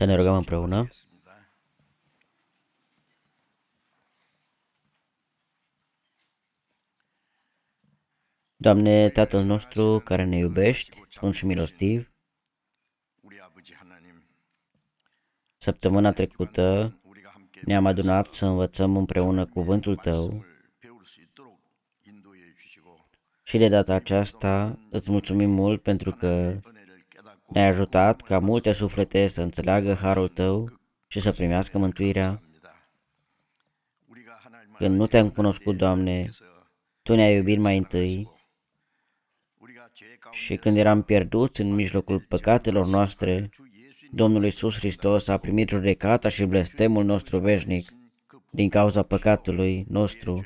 să ne rugăm împreună. Doamne, Tatăl nostru care ne iubești, sunt și milostiv, săptămâna trecută ne-am adunat să învățăm împreună cuvântul Tău și de data aceasta îți mulțumim mult pentru că ne-ai ajutat ca multe suflete să înțeleagă harul tău și să primească mântuirea. Când nu te-am cunoscut, Doamne, Tu ne-ai iubit mai întâi și când eram pierduți în mijlocul păcatelor noastre, Domnul Iisus Hristos a primit judecata și blestemul nostru veșnic din cauza păcatului nostru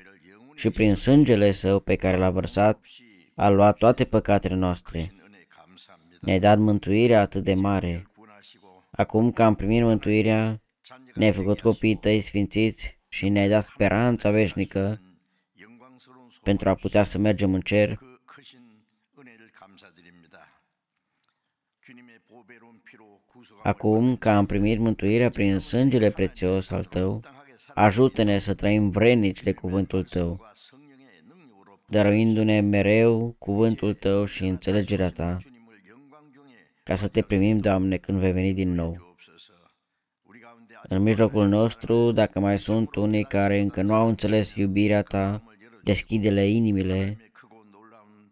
și prin sângele Său pe care l-a vărsat, a luat toate păcatele noastre. Ne-ai dat mântuirea atât de mare. Acum că am primit mântuirea, ne-ai făcut copiii tăi sfințiți și ne-ai dat speranța veșnică pentru a putea să mergem în cer. Acum că am primit mântuirea prin sângele prețios al tău, ajută-ne să trăim vrenici de cuvântul tău, dăruindu-ne mereu cuvântul tău și înțelegerea ta ca să te primim, Doamne, când vei veni din nou. În mijlocul nostru, dacă mai sunt unii care încă nu au înțeles iubirea ta, deschide-le inimile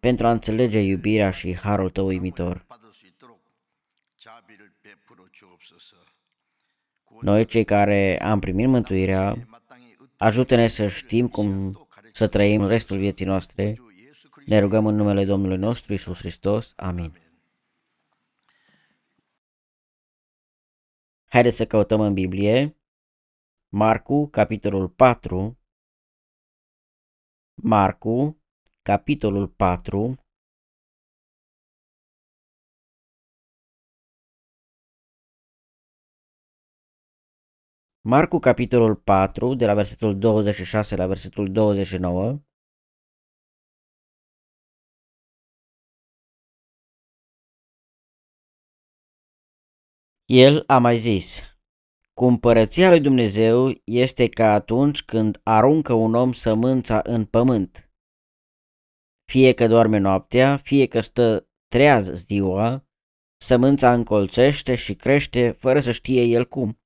pentru a înțelege iubirea și harul tău uimitor. Noi, cei care am primit mântuirea, ajută-ne să știm cum să trăim restul vieții noastre. Ne rugăm în numele Domnului nostru Isus Hristos. Amin. Haideți să căutăm în Biblie. Marcu, capitolul 4. Marcu, capitolul 4. Marcu, capitolul 4, de la versetul 26 la versetul 29. El a mai zis, Cumpărăția lui Dumnezeu este ca atunci când aruncă un om sămânța în pământ. Fie că doarme noaptea, fie că stă treaz ziua, sămânța încolțește și crește fără să știe el cum.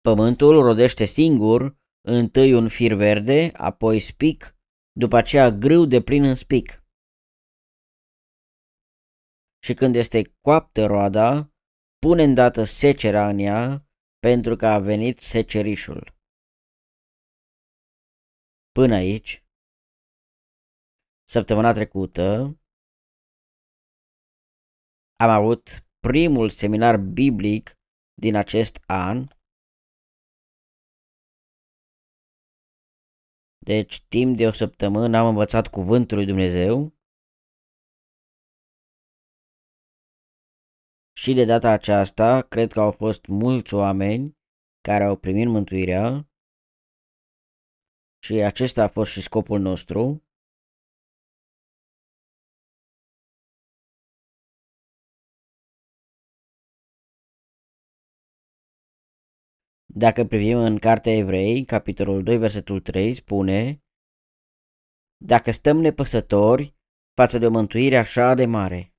Pământul rodește singur, întâi un fir verde, apoi spic, după aceea grâu de plin în spic. Și când este coaptă roada, pune îndată secera în ea, pentru că a venit secerișul. Până aici, săptămâna trecută, am avut primul seminar biblic din acest an. Deci, timp de o săptămână am învățat Cuvântul lui Dumnezeu Și de data aceasta, cred că au fost mulți oameni care au primit mântuirea și acesta a fost și scopul nostru. Dacă privim în Cartea Evrei, capitolul 2, versetul 3, spune Dacă stăm nepăsători față de o mântuire așa de mare,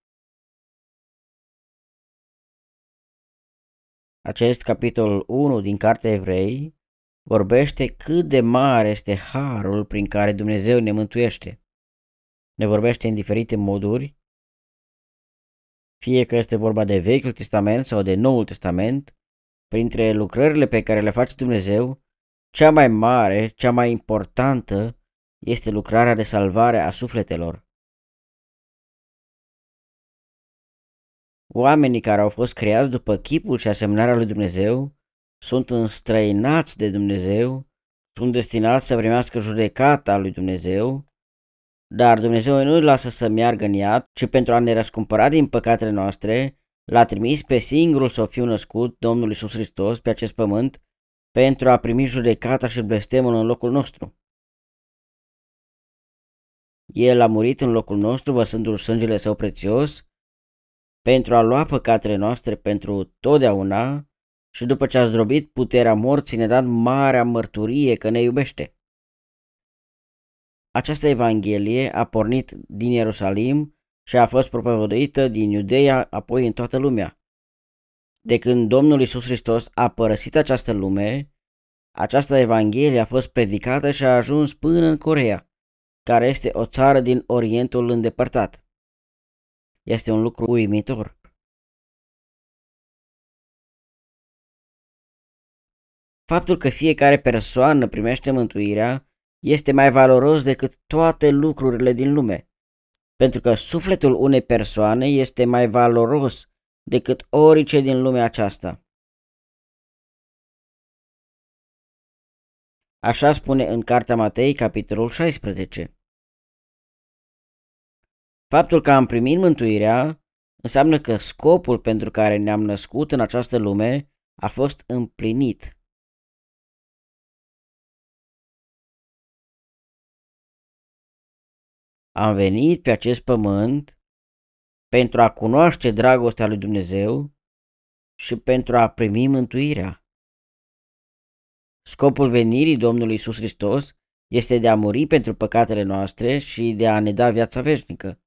Acest capitol 1 din Cartea Evrei vorbește cât de mare este harul prin care Dumnezeu ne mântuiește. Ne vorbește în diferite moduri, fie că este vorba de Vechiul Testament sau de Noul Testament, printre lucrările pe care le face Dumnezeu, cea mai mare, cea mai importantă este lucrarea de salvare a sufletelor. Oamenii care au fost creați după chipul și asemănarea lui Dumnezeu sunt înstrăinați de Dumnezeu, sunt destinați să primească judecata lui Dumnezeu, dar Dumnezeu nu îi lasă să meargă în iad, ci pentru a ne răscumpăra din păcatele noastre, l-a trimis pe singurul să fiu născut, Domnul Isus Hristos, pe acest pământ, pentru a primi judecata și blestemul în locul nostru. El a murit în locul nostru, văsându-l sângele său prețios, pentru a lua păcatele noastre pentru totdeauna și după ce a zdrobit puterea morții ne-a dat marea mărturie că ne iubește. Această evanghelie a pornit din Ierusalim și a fost propovăduită din Iudeia apoi în toată lumea. De când Domnul Isus Hristos a părăsit această lume, această evanghelie a fost predicată și a ajuns până în Corea, care este o țară din Orientul îndepărtat este un lucru uimitor. Faptul că fiecare persoană primește mântuirea este mai valoros decât toate lucrurile din lume, pentru că sufletul unei persoane este mai valoros decât orice din lumea aceasta. Așa spune în Cartea Matei, capitolul 16. Faptul că am primit mântuirea înseamnă că scopul pentru care ne-am născut în această lume a fost împlinit. Am venit pe acest pământ pentru a cunoaște dragostea lui Dumnezeu și pentru a primi mântuirea. Scopul venirii Domnului Isus Hristos este de a muri pentru păcatele noastre și de a ne da viața veșnică.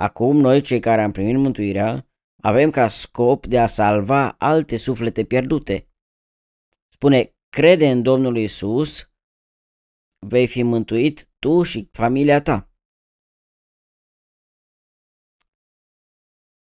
Acum noi, cei care am primit mântuirea, avem ca scop de a salva alte suflete pierdute. Spune, crede în Domnul Isus, vei fi mântuit tu și familia ta.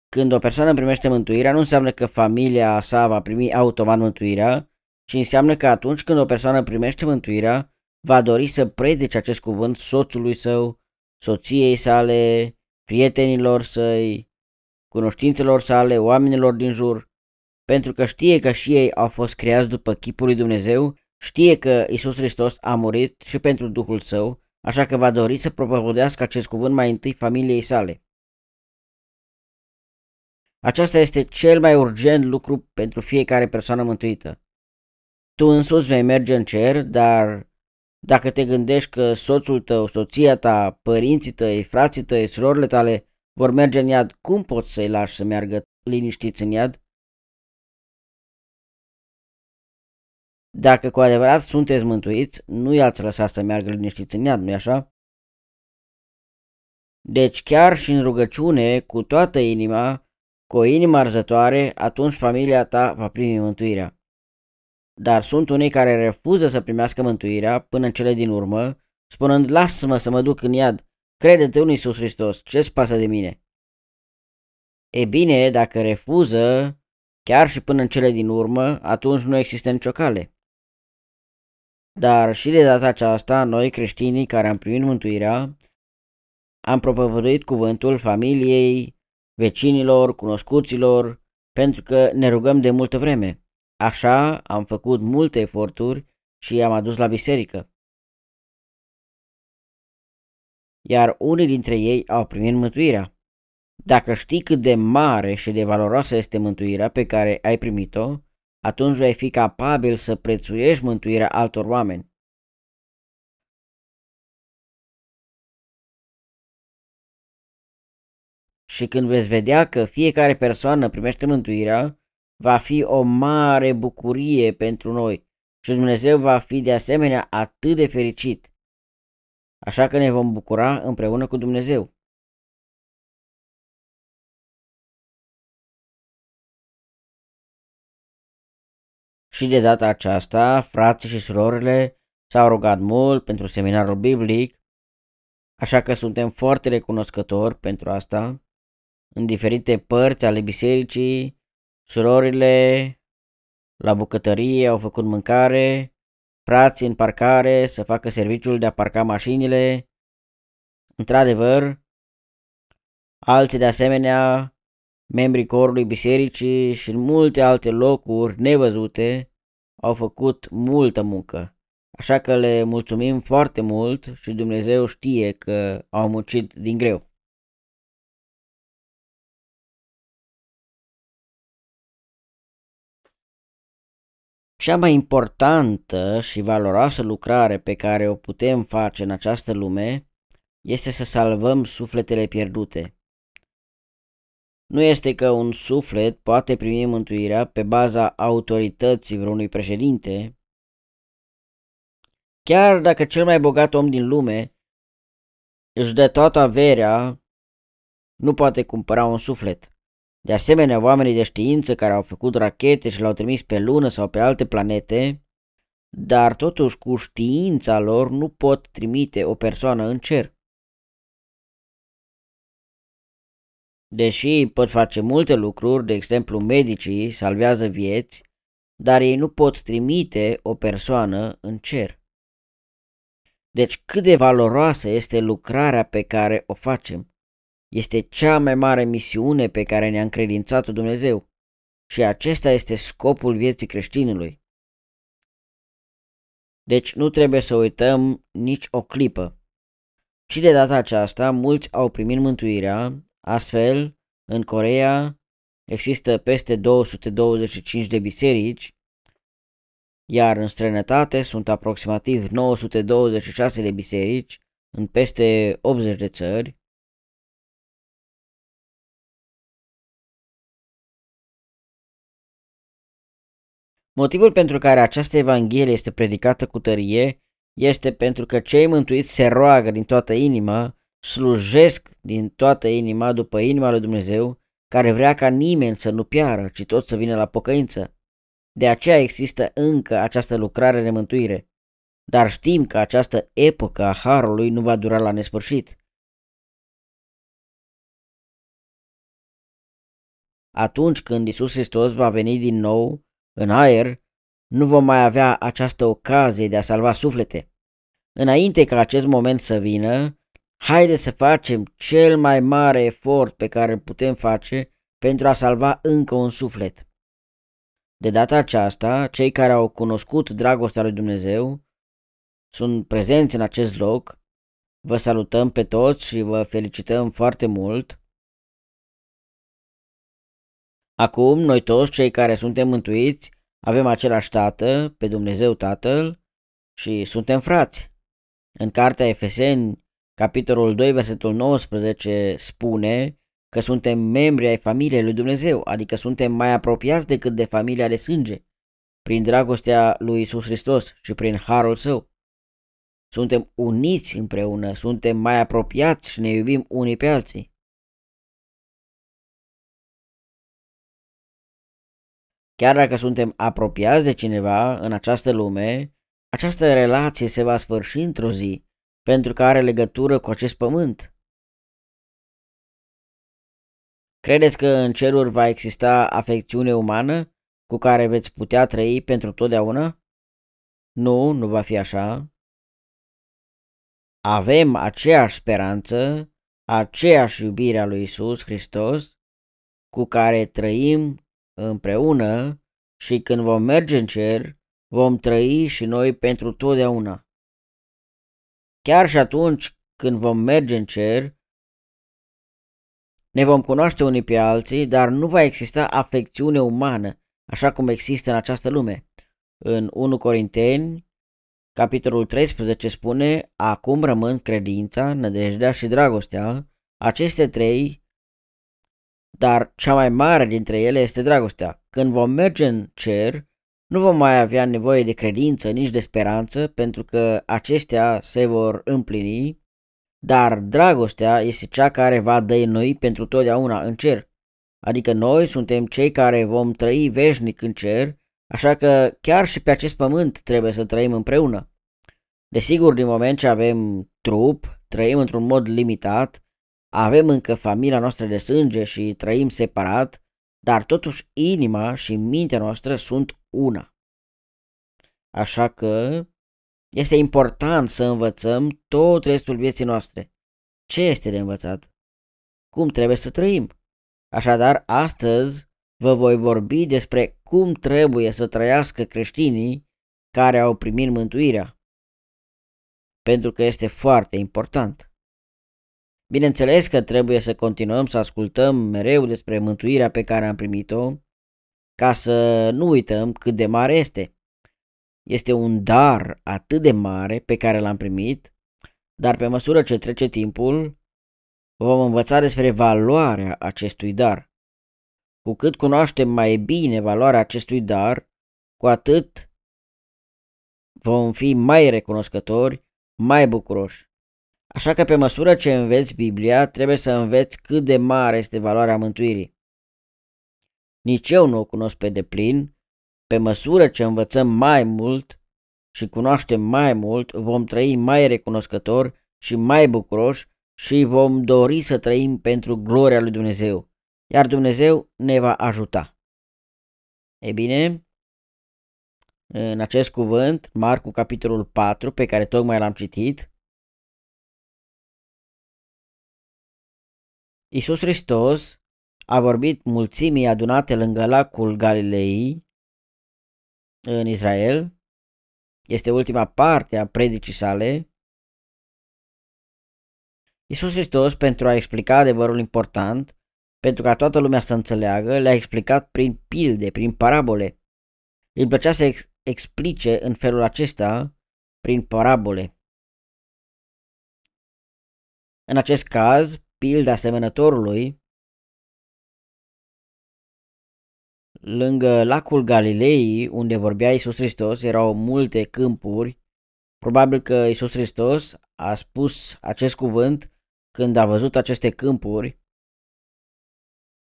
Când o persoană primește mântuirea, nu înseamnă că familia sa va primi automat mântuirea, ci înseamnă că atunci când o persoană primește mântuirea, va dori să predice acest cuvânt soțului său, soției sale, prietenilor săi, cunoștințelor sale, oamenilor din jur, pentru că știe că și ei au fost creați după chipul lui Dumnezeu, știe că Isus Hristos a murit și pentru Duhul Său, așa că va dori să propovădească acest cuvânt mai întâi familiei sale. Aceasta este cel mai urgent lucru pentru fiecare persoană mântuită. Tu însuți vei merge în cer, dar dacă te gândești că soțul tău, soția ta, părinții tăi, frații tăi, surorile tale vor merge în iad, cum poți să-i lași să meargă liniștiți în iad? Dacă cu adevărat sunteți mântuiți, nu i-ați lăsat să meargă liniștiți în iad, nu-i așa? Deci chiar și în rugăciune, cu toată inima, cu o inimă arzătoare, atunci familia ta va primi mântuirea. Dar sunt unii care refuză să primească mântuirea până în cele din urmă, spunând, lasă-mă să mă duc în iad, crede-te în Iisus Hristos, ce-ți pasă de mine? E bine, dacă refuză, chiar și până în cele din urmă, atunci nu există nicio cale. Dar și de data aceasta, noi creștinii care am primit mântuirea, am propovăduit cuvântul familiei, vecinilor, cunoscuților, pentru că ne rugăm de multă vreme. Așa am făcut multe eforturi și i-am adus la biserică. Iar unii dintre ei au primit mântuirea. Dacă știi cât de mare și de valoroasă este mântuirea pe care ai primit-o, atunci vei fi capabil să prețuiești mântuirea altor oameni. Și când veți vedea că fiecare persoană primește mântuirea, va fi o mare bucurie pentru noi și Dumnezeu va fi de asemenea atât de fericit. Așa că ne vom bucura împreună cu Dumnezeu. Și de data aceasta, frații și surorile s-au rugat mult pentru seminarul biblic, așa că suntem foarte recunoscători pentru asta. În diferite părți ale bisericii Surorile la bucătărie au făcut mâncare, frații în parcare să facă serviciul de a parca mașinile. Într-adevăr, alții de asemenea, membrii corului bisericii și în multe alte locuri nevăzute au făcut multă muncă. Așa că le mulțumim foarte mult și Dumnezeu știe că au muncit din greu. Cea mai importantă și valoroasă lucrare pe care o putem face în această lume este să salvăm sufletele pierdute. Nu este că un suflet poate primi mântuirea pe baza autorității vreunui președinte, chiar dacă cel mai bogat om din lume își dă toată averea, nu poate cumpăra un suflet. De asemenea, oamenii de știință care au făcut rachete și le-au trimis pe lună sau pe alte planete, dar totuși cu știința lor nu pot trimite o persoană în cer. Deși pot face multe lucruri, de exemplu medicii salvează vieți, dar ei nu pot trimite o persoană în cer. Deci cât de valoroasă este lucrarea pe care o facem. Este cea mai mare misiune pe care ne-a încredințat-o Dumnezeu și acesta este scopul vieții creștinului. Deci nu trebuie să uităm nici o clipă. Și de data aceasta, mulți au primit mântuirea, astfel, în Corea există peste 225 de biserici, iar în străinătate sunt aproximativ 926 de biserici în peste 80 de țări, Motivul pentru care această evanghelie este predicată cu tărie este pentru că cei mântuiți se roagă din toată inima, slujesc din toată inima după inima lui Dumnezeu, care vrea ca nimeni să nu piară, ci tot să vină la pocăință. De aceea există încă această lucrare de mântuire. Dar știm că această epocă a Harului nu va dura la nesfârșit. Atunci când Isus Hristos va veni din nou, în aer, nu vom mai avea această ocazie de a salva suflete. Înainte ca acest moment să vină, haide să facem cel mai mare efort pe care îl putem face pentru a salva încă un suflet. De data aceasta, cei care au cunoscut dragostea lui Dumnezeu sunt prezenți în acest loc. Vă salutăm pe toți și vă felicităm foarte mult. Acum, noi toți cei care suntem mântuiți, avem același Tată, pe Dumnezeu Tatăl, și suntem frați. În cartea Efeseni, capitolul 2, versetul 19, spune că suntem membri ai familiei lui Dumnezeu, adică suntem mai apropiați decât de familia de sânge, prin dragostea lui Isus Hristos și prin harul său. Suntem uniți împreună, suntem mai apropiați și ne iubim unii pe alții. Chiar dacă suntem apropiați de cineva în această lume, această relație se va sfârși într-o zi, pentru că are legătură cu acest pământ. Credeți că în ceruri va exista afecțiune umană cu care veți putea trăi pentru totdeauna? Nu, nu va fi așa. Avem aceeași speranță, aceeași iubire a lui Isus Hristos, cu care trăim împreună și când vom merge în cer, vom trăi și noi pentru totdeauna. Chiar și atunci când vom merge în cer, ne vom cunoaște unii pe alții, dar nu va exista afecțiune umană, așa cum există în această lume. În 1 Corinteni, capitolul 13 spune, Acum rămân credința, nădejdea și dragostea, aceste trei dar cea mai mare dintre ele este dragostea. Când vom merge în cer, nu vom mai avea nevoie de credință, nici de speranță, pentru că acestea se vor împlini, dar dragostea este cea care va dăinui pentru totdeauna în cer. Adică noi suntem cei care vom trăi veșnic în cer, așa că chiar și pe acest pământ trebuie să trăim împreună. Desigur, din moment ce avem trup, trăim într-un mod limitat, avem încă familia noastră de sânge și trăim separat, dar totuși inima și mintea noastră sunt una. Așa că este important să învățăm tot restul vieții noastre. Ce este de învățat? Cum trebuie să trăim? Așadar, astăzi vă voi vorbi despre cum trebuie să trăiască creștinii care au primit mântuirea. Pentru că este foarte important. Bineînțeles că trebuie să continuăm să ascultăm mereu despre mântuirea pe care am primit-o, ca să nu uităm cât de mare este. Este un dar atât de mare pe care l-am primit, dar pe măsură ce trece timpul, vom învăța despre valoarea acestui dar. Cu cât cunoaștem mai bine valoarea acestui dar, cu atât vom fi mai recunoscători, mai bucuroși. Așa că pe măsură ce înveți Biblia, trebuie să înveți cât de mare este valoarea mântuirii. Nici eu nu o cunosc pe deplin. Pe măsură ce învățăm mai mult și cunoaștem mai mult, vom trăi mai recunoscători și mai bucuroși și vom dori să trăim pentru gloria lui Dumnezeu, iar Dumnezeu ne va ajuta. E bine, în acest cuvânt, Marcu capitolul 4, pe care tocmai l-am citit, Iisus Hristos a vorbit mulțimii adunate lângă lacul Galilei în Israel. Este ultima parte a predicii sale. Iisus Hristos, pentru a explica adevărul important, pentru ca toată lumea să înțeleagă, le-a explicat prin pilde, prin parabole. Îi plăcea să ex- explice în felul acesta prin parabole. În acest caz, pildă asemănătorului, lângă lacul Galilei, unde vorbea Isus Hristos, erau multe câmpuri. Probabil că Isus Hristos a spus acest cuvânt când a văzut aceste câmpuri.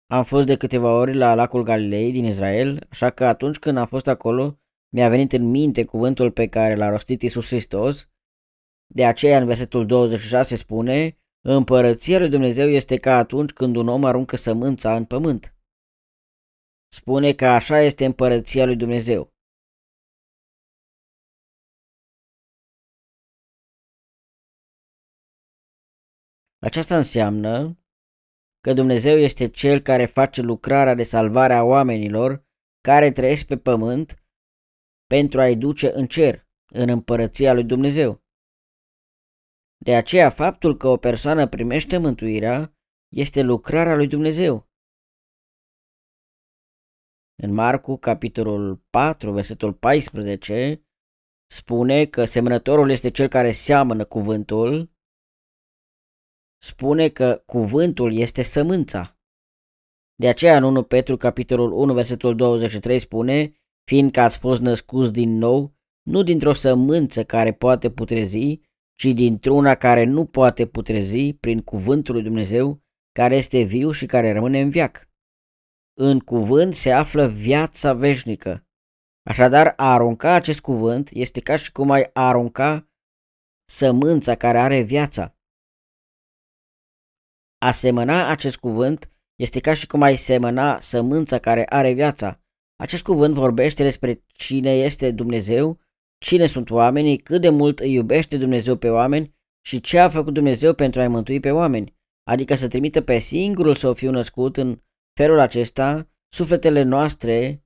Am fost de câteva ori la lacul Galilei din Israel, așa că atunci când am fost acolo, mi-a venit în minte cuvântul pe care l-a rostit Isus Hristos. De aceea, în versetul 26 spune, Împărăția lui Dumnezeu este ca atunci când un om aruncă sămânța în pământ. Spune că așa este împărăția lui Dumnezeu. Aceasta înseamnă că Dumnezeu este Cel care face lucrarea de salvare a oamenilor care trăiesc pe pământ pentru a-i duce în cer, în împărăția lui Dumnezeu. De aceea, faptul că o persoană primește mântuirea este lucrarea lui Dumnezeu. În Marcu, capitolul 4, versetul 14, spune că semănătorul este cel care seamănă cuvântul, spune că cuvântul este sămânța. De aceea în 1 Petru capitolul 1 versetul 23 spune, fiindcă ați fost născuți din nou, nu dintr-o sămânță care poate putrezi, ci dintr-una care nu poate putrezi prin cuvântul lui Dumnezeu, care este viu și care rămâne în viac. În cuvânt se află viața veșnică. Așadar, a arunca acest cuvânt este ca și cum ai arunca sămânța care are viața. A semăna acest cuvânt este ca și cum ai semăna sămânța care are viața. Acest cuvânt vorbește despre cine este Dumnezeu cine sunt oamenii, cât de mult îi iubește Dumnezeu pe oameni și ce a făcut Dumnezeu pentru a-i mântui pe oameni, adică să trimită pe singurul o fiu născut în felul acesta, sufletele noastre,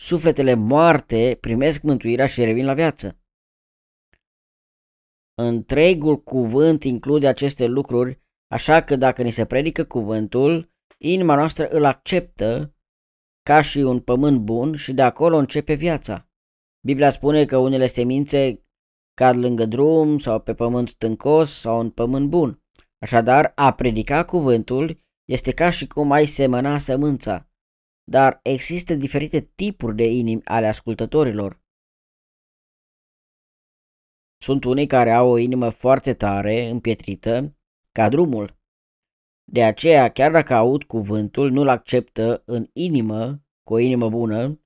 sufletele moarte, primesc mântuirea și revin la viață. Întregul cuvânt include aceste lucruri, așa că dacă ni se predică cuvântul, inima noastră îl acceptă ca și un pământ bun și de acolo începe viața. Biblia spune că unele semințe cad lângă drum sau pe pământ stâncos sau în pământ bun. Așadar, a predica cuvântul este ca și cum ai semăna sămânța, dar există diferite tipuri de inimi ale ascultătorilor. Sunt unii care au o inimă foarte tare, împietrită, ca drumul. De aceea, chiar dacă aud cuvântul, nu-l acceptă în inimă, cu o inimă bună,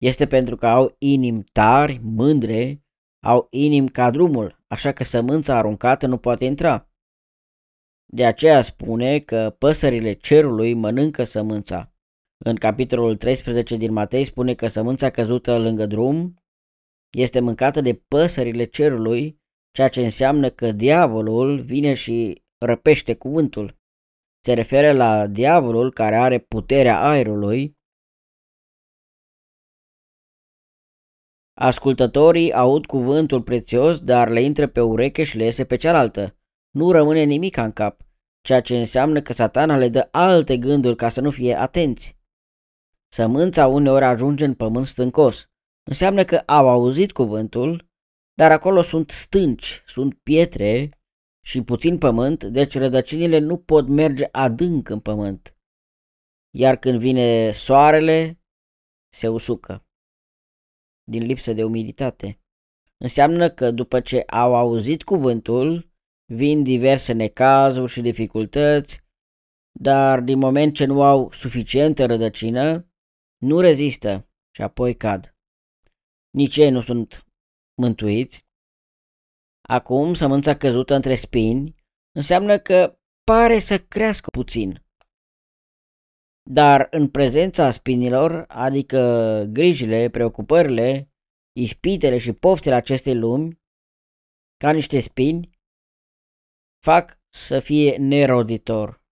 este pentru că au inimi tari, mândre, au inimi ca drumul, așa că sămânța aruncată nu poate intra. De aceea spune că păsările cerului mănâncă sămânța. În capitolul 13 din Matei spune că sămânța căzută lângă drum este mâncată de păsările cerului, ceea ce înseamnă că diavolul vine și răpește cuvântul. Se referă la diavolul care are puterea aerului Ascultătorii aud cuvântul prețios, dar le intră pe ureche și le iese pe cealaltă. Nu rămâne nimic în cap, ceea ce înseamnă că satana le dă alte gânduri ca să nu fie atenți. Sămânța uneori ajunge în pământ stâncos. Înseamnă că au auzit cuvântul, dar acolo sunt stânci, sunt pietre și puțin pământ, deci rădăcinile nu pot merge adânc în pământ. Iar când vine soarele, se usucă din lipsă de umiditate. Înseamnă că după ce au auzit cuvântul, vin diverse necazuri și dificultăți, dar din moment ce nu au suficientă rădăcină, nu rezistă și apoi cad. Nici ei nu sunt mântuiți. Acum sămânța căzută între spini înseamnă că pare să crească puțin, dar în prezența spinilor, adică grijile, preocupările, ispitele și poftele acestei lumi, ca niște spini, fac să fie neroditor.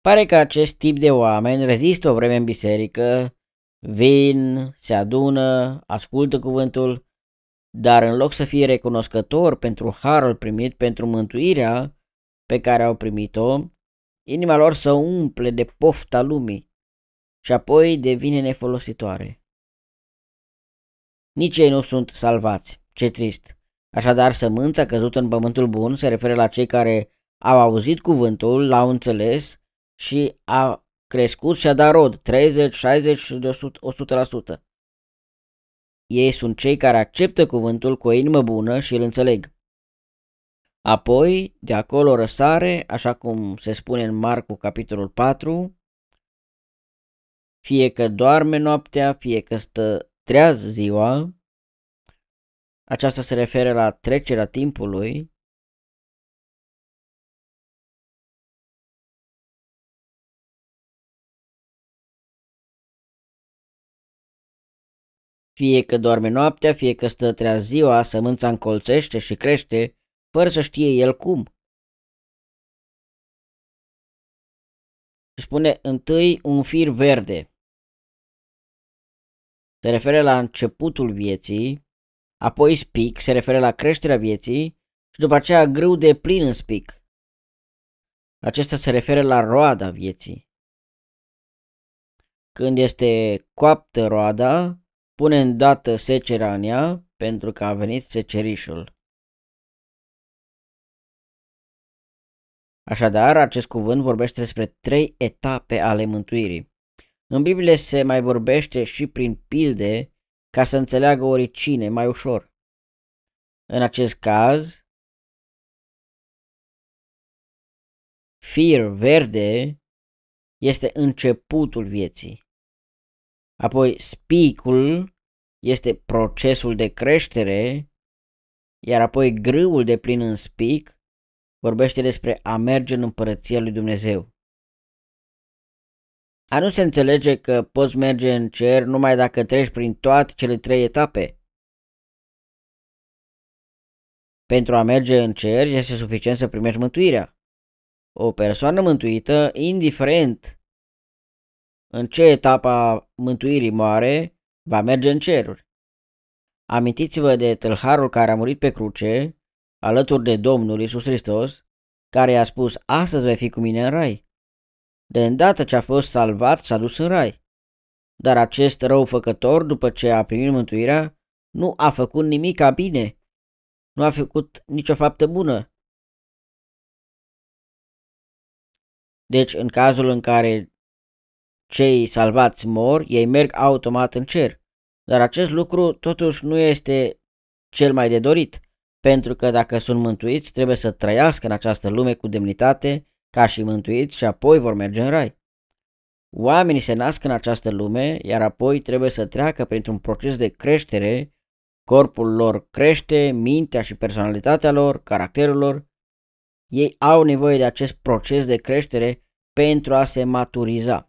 Pare că acest tip de oameni rezistă o vreme în biserică, vin, se adună, ascultă cuvântul, dar în loc să fie recunoscător pentru harul primit, pentru mântuirea pe care au primit-o, inima lor se umple de pofta lumii și apoi devine nefolositoare. Nici ei nu sunt salvați. Ce trist! Așadar, sămânța căzută în pământul bun se referă la cei care au auzit cuvântul, l-au înțeles și a crescut și a dat rod 30, 60 și de 100%. 100%. Ei sunt cei care acceptă cuvântul cu o inimă bună și îl înțeleg. Apoi, de acolo răsare, așa cum se spune în Marcu capitolul 4, fie că doarme noaptea, fie că stă treaz ziua, aceasta se referă la trecerea timpului, Fie că doarme noaptea, fie că stă trea ziua, sămânța încolțește și crește, fără să știe el cum. Spune întâi un fir verde. Se referă la începutul vieții, apoi spic, se referă la creșterea vieții și după aceea grâu de plin în spic. Acesta se referă la roada vieții. Când este coaptă roada, Pune dată secerea în ea, pentru că a venit secerișul. Așadar, acest cuvânt vorbește despre trei etape ale mântuirii. În Biblie se mai vorbește și prin pilde ca să înțeleagă oricine mai ușor. În acest caz, fir verde este începutul vieții. Apoi spicul este procesul de creștere, iar apoi grâul de plin în spic vorbește despre a merge în împărăția lui Dumnezeu. A nu se înțelege că poți merge în cer numai dacă treci prin toate cele trei etape. Pentru a merge în cer este suficient să primești mântuirea. O persoană mântuită, indiferent în ce etapă a mântuirii moare, va merge în ceruri. Amintiți-vă de tâlharul care a murit pe cruce, alături de Domnul Isus Hristos, care i-a spus, astăzi vei fi cu mine în rai. De îndată ce a fost salvat, s-a dus în rai. Dar acest făcător, după ce a primit mântuirea, nu a făcut nimic ca bine, nu a făcut nicio faptă bună. Deci, în cazul în care cei salvați mor, ei merg automat în cer. Dar acest lucru totuși nu este cel mai de dorit, pentru că dacă sunt mântuiți, trebuie să trăiască în această lume cu demnitate, ca și mântuiți și apoi vor merge în rai. Oamenii se nasc în această lume, iar apoi trebuie să treacă printr-un proces de creștere, corpul lor crește, mintea și personalitatea lor, caracterul lor. Ei au nevoie de acest proces de creștere pentru a se maturiza.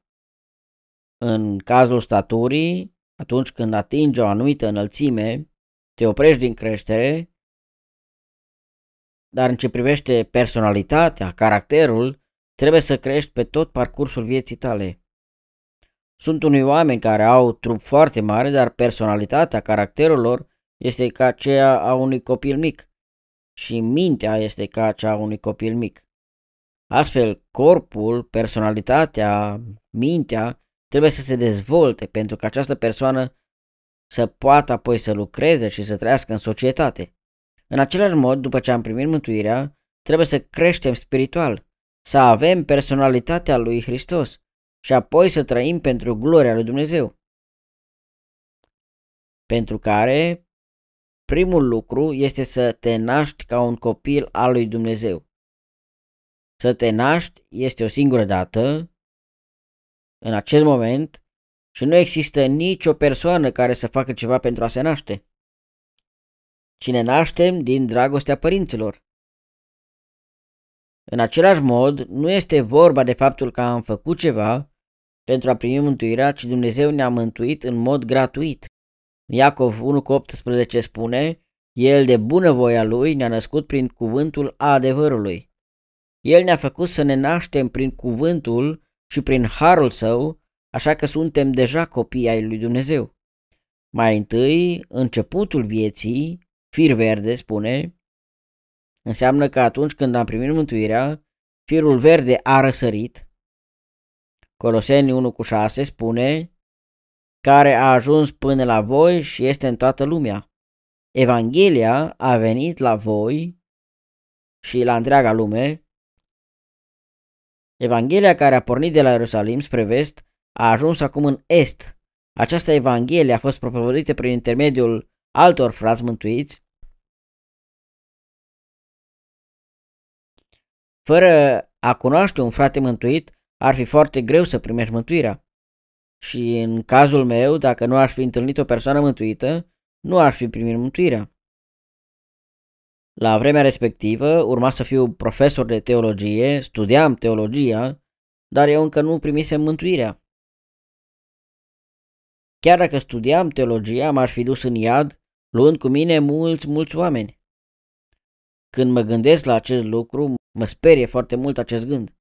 În cazul staturii, atunci când atingi o anumită înălțime, te oprești din creștere, dar în ce privește personalitatea, caracterul, trebuie să crești pe tot parcursul vieții tale. Sunt unii oameni care au trup foarte mare, dar personalitatea, caracterul lor este ca aceea a unui copil mic și mintea este ca cea a unui copil mic. Astfel, corpul, personalitatea, mintea trebuie să se dezvolte pentru că această persoană să poată apoi să lucreze și să trăiască în societate. În același mod, după ce am primit mântuirea, trebuie să creștem spiritual, să avem personalitatea lui Hristos și apoi să trăim pentru gloria lui Dumnezeu. Pentru care primul lucru este să te naști ca un copil al lui Dumnezeu. Să te naști este o singură dată în acest moment și nu există nicio persoană care să facă ceva pentru a se naște. ne naștem din dragostea părinților. În același mod, nu este vorba de faptul că am făcut ceva pentru a primi mântuirea, ci Dumnezeu ne-a mântuit în mod gratuit. Iacov 1,18 spune, El de bunăvoia Lui ne-a născut prin cuvântul adevărului. El ne-a făcut să ne naștem prin cuvântul și prin harul său, așa că suntem deja copii ai lui Dumnezeu. Mai întâi, începutul vieții, fir verde spune, înseamnă că atunci când am primit mântuirea, firul verde a răsărit. Coloseni 1 cu 6 spune, care a ajuns până la voi și este în toată lumea. Evanghelia a venit la voi și la întreaga lume Evanghelia care a pornit de la Ierusalim spre vest a ajuns acum în est. Această Evanghelie a fost propovăduită prin intermediul altor frați mântuiți, Fără a cunoaște un frate mântuit, ar fi foarte greu să primești mântuirea. Și în cazul meu, dacă nu aș fi întâlnit o persoană mântuită, nu aș fi primit mântuirea. La vremea respectivă urma să fiu profesor de teologie, studiam teologia, dar eu încă nu primisem mântuirea. Chiar dacă studiam teologia, m-aș fi dus în iad, luând cu mine mulți, mulți oameni. Când mă gândesc la acest lucru, mă sperie foarte mult acest gând.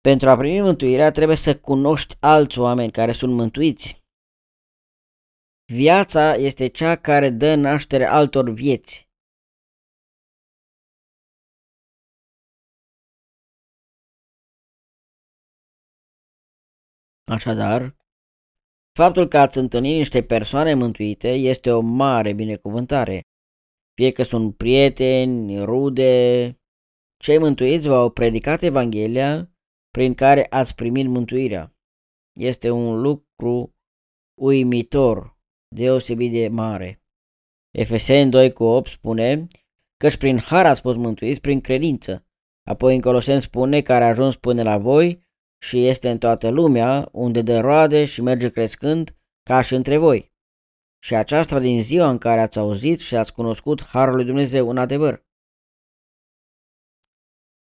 Pentru a primi mântuirea trebuie să cunoști alți oameni care sunt mântuiți. Viața este cea care dă naștere altor vieți. Așadar, faptul că ați întâlnit niște persoane mântuite este o mare binecuvântare. Fie că sunt prieteni, rude, cei mântuiți v-au predicat Evanghelia prin care ați primit mântuirea. Este un lucru uimitor deosebit de mare. Efeseni 2 cu 8 spune că prin har ați fost mântuiți prin credință. Apoi în Coloseni spune că a ajuns până la voi și este în toată lumea, unde dă roade și merge crescând ca și între voi. Și aceasta din ziua în care ați auzit și ați cunoscut harul lui Dumnezeu în adevăr.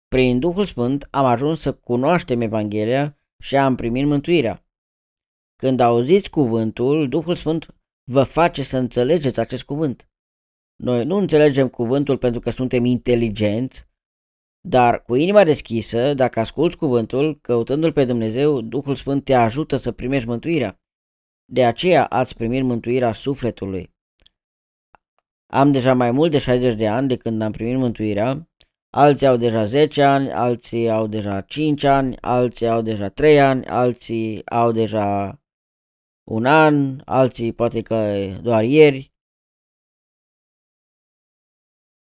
Prin Duhul Sfânt am ajuns să cunoaștem Evanghelia și am primit mântuirea. Când auziți cuvântul, Duhul Sfânt vă face să înțelegeți acest cuvânt. Noi nu înțelegem cuvântul pentru că suntem inteligenți, dar cu inima deschisă, dacă asculți cuvântul, căutându-L pe Dumnezeu, Duhul Sfânt te ajută să primești mântuirea. De aceea ați primit mântuirea sufletului. Am deja mai mult de 60 de ani de când am primit mântuirea, alții au deja 10 ani, alții au deja 5 ani, alții au deja 3 ani, alții au deja un an, alții poate că doar ieri.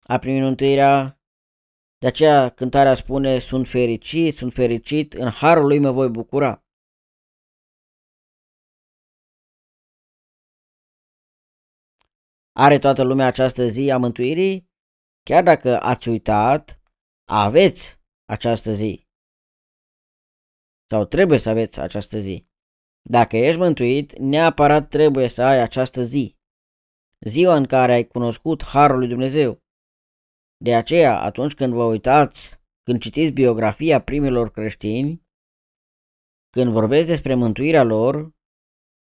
A primit întâirea. De aceea cântarea spune, sunt fericit, sunt fericit, în harul lui mă voi bucura. Are toată lumea această zi a mântuirii? Chiar dacă ați uitat, aveți această zi. Sau trebuie să aveți această zi. Dacă ești mântuit, neapărat trebuie să ai această zi, ziua în care ai cunoscut Harul lui Dumnezeu. De aceea, atunci când vă uitați, când citiți biografia primilor creștini, când vorbesc despre mântuirea lor,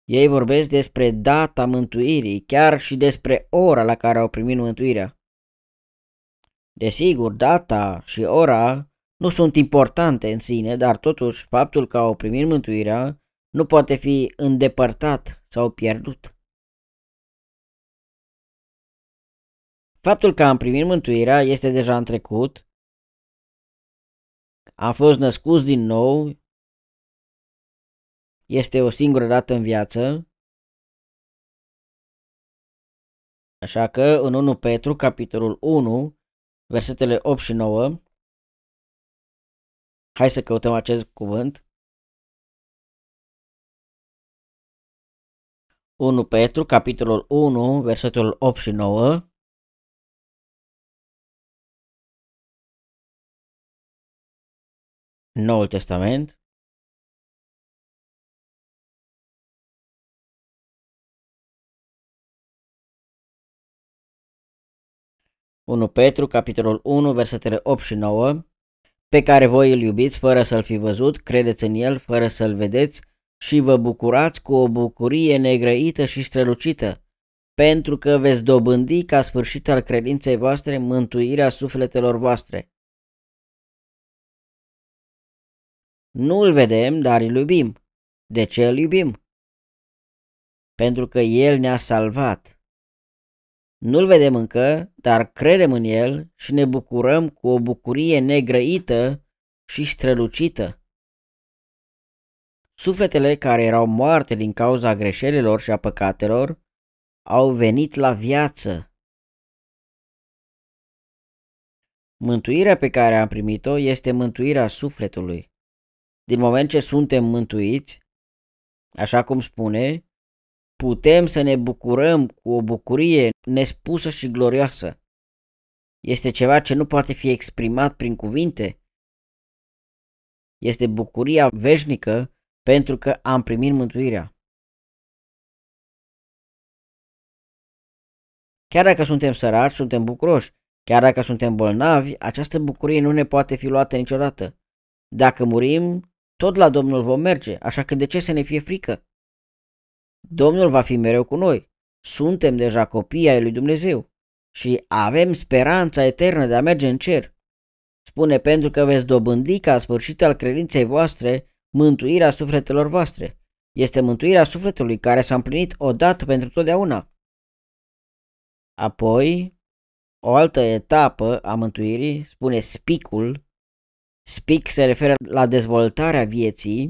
ei vorbesc despre data mântuirii, chiar și despre ora la care au primit mântuirea. Desigur, data și ora nu sunt importante în sine, dar totuși faptul că au primit mântuirea nu poate fi îndepărtat sau pierdut. Faptul că am primit mântuirea este deja în trecut, Am fost născut din nou, este o singură dată în viață, Așa că în 1 Petru, capitolul 1, versetele 8 și 9, hai să căutăm acest cuvânt, 1 Petru, capitolul 1, versetul 8 și 9. Noul Testament. Unu Petru, capitolul 1, versetele 8 și 9, pe care voi îl iubiți fără să-l fi văzut, credeți în el fără să-l vedeți, și vă bucurați cu o bucurie negrăită și strălucită, pentru că veți dobândi ca sfârșit al credinței voastre mântuirea sufletelor voastre. Nu-l vedem, dar îl iubim. De ce îl iubim? Pentru că El ne-a salvat. nu îl vedem încă, dar credem în El și ne bucurăm cu o bucurie negrăită și strălucită. Sufletele care erau moarte din cauza greșelilor și a păcatelor au venit la viață. Mântuirea pe care am primit-o este mântuirea sufletului. Din moment ce suntem mântuiți, așa cum spune, putem să ne bucurăm cu o bucurie nespusă și glorioasă. Este ceva ce nu poate fi exprimat prin cuvinte. Este bucuria veșnică pentru că am primit mântuirea. Chiar dacă suntem săraci, suntem bucuroși. Chiar dacă suntem bolnavi, această bucurie nu ne poate fi luată niciodată. Dacă murim, tot la Domnul vom merge, așa că de ce să ne fie frică? Domnul va fi mereu cu noi. Suntem deja copii ai lui Dumnezeu și avem speranța eternă de a merge în cer. Spune pentru că veți dobândi ca sfârșit al credinței voastre mântuirea sufletelor voastre. Este mântuirea sufletului care s-a împlinit odată pentru totdeauna. Apoi, o altă etapă a mântuirii spune spicul. Spic se referă la dezvoltarea vieții.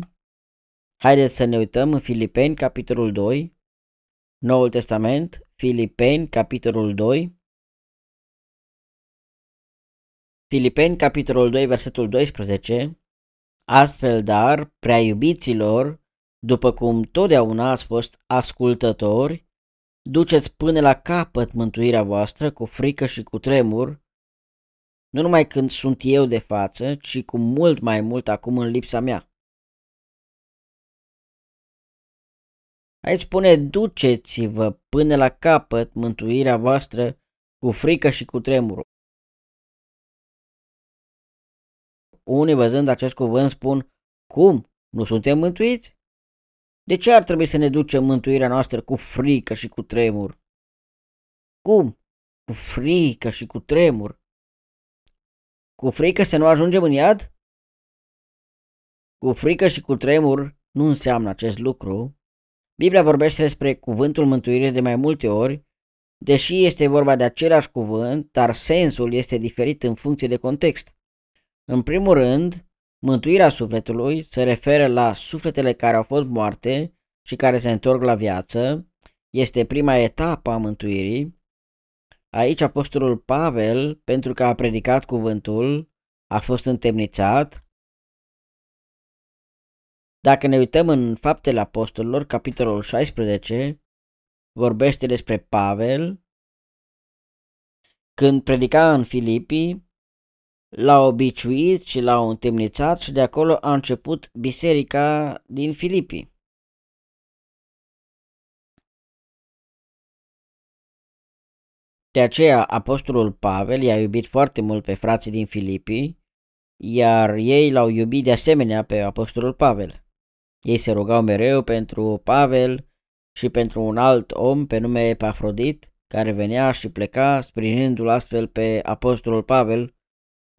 Haideți să ne uităm în Filipeni, capitolul 2, Noul Testament, Filipeni, capitolul 2, Filipeni, capitolul 2, versetul 12, Astfel, dar, prea iubiților, după cum totdeauna ați fost ascultători, duceți până la capăt mântuirea voastră cu frică și cu tremur, nu numai când sunt eu de față, ci cu mult mai mult acum în lipsa mea. Aici spune, duceți-vă până la capăt mântuirea voastră cu frică și cu tremur. Unii văzând acest cuvânt spun, cum? Nu suntem mântuiți? De ce ar trebui să ne ducem mântuirea noastră cu frică și cu tremur? Cum? Cu frică și cu tremur. Cu frică să nu ajungem în iad? Cu frică și cu tremur nu înseamnă acest lucru. Biblia vorbește despre cuvântul mântuire de mai multe ori, deși este vorba de același cuvânt, dar sensul este diferit în funcție de context. În primul rând, mântuirea sufletului se referă la sufletele care au fost moarte și care se întorc la viață, este prima etapă a mântuirii. Aici apostolul Pavel, pentru că a predicat cuvântul, a fost întemnițat. Dacă ne uităm în Faptele Apostolilor, capitolul 16, vorbește despre Pavel, când predica în Filipii, l au obiciuit și l au întemnițat și de acolo a început biserica din Filipii. De aceea, apostolul Pavel i-a iubit foarte mult pe frații din Filipii, iar ei l-au iubit de asemenea pe apostolul Pavel. Ei se rugau mereu pentru Pavel și pentru un alt om pe nume Epafrodit, care venea și pleca, sprijinindu-l astfel pe apostolul Pavel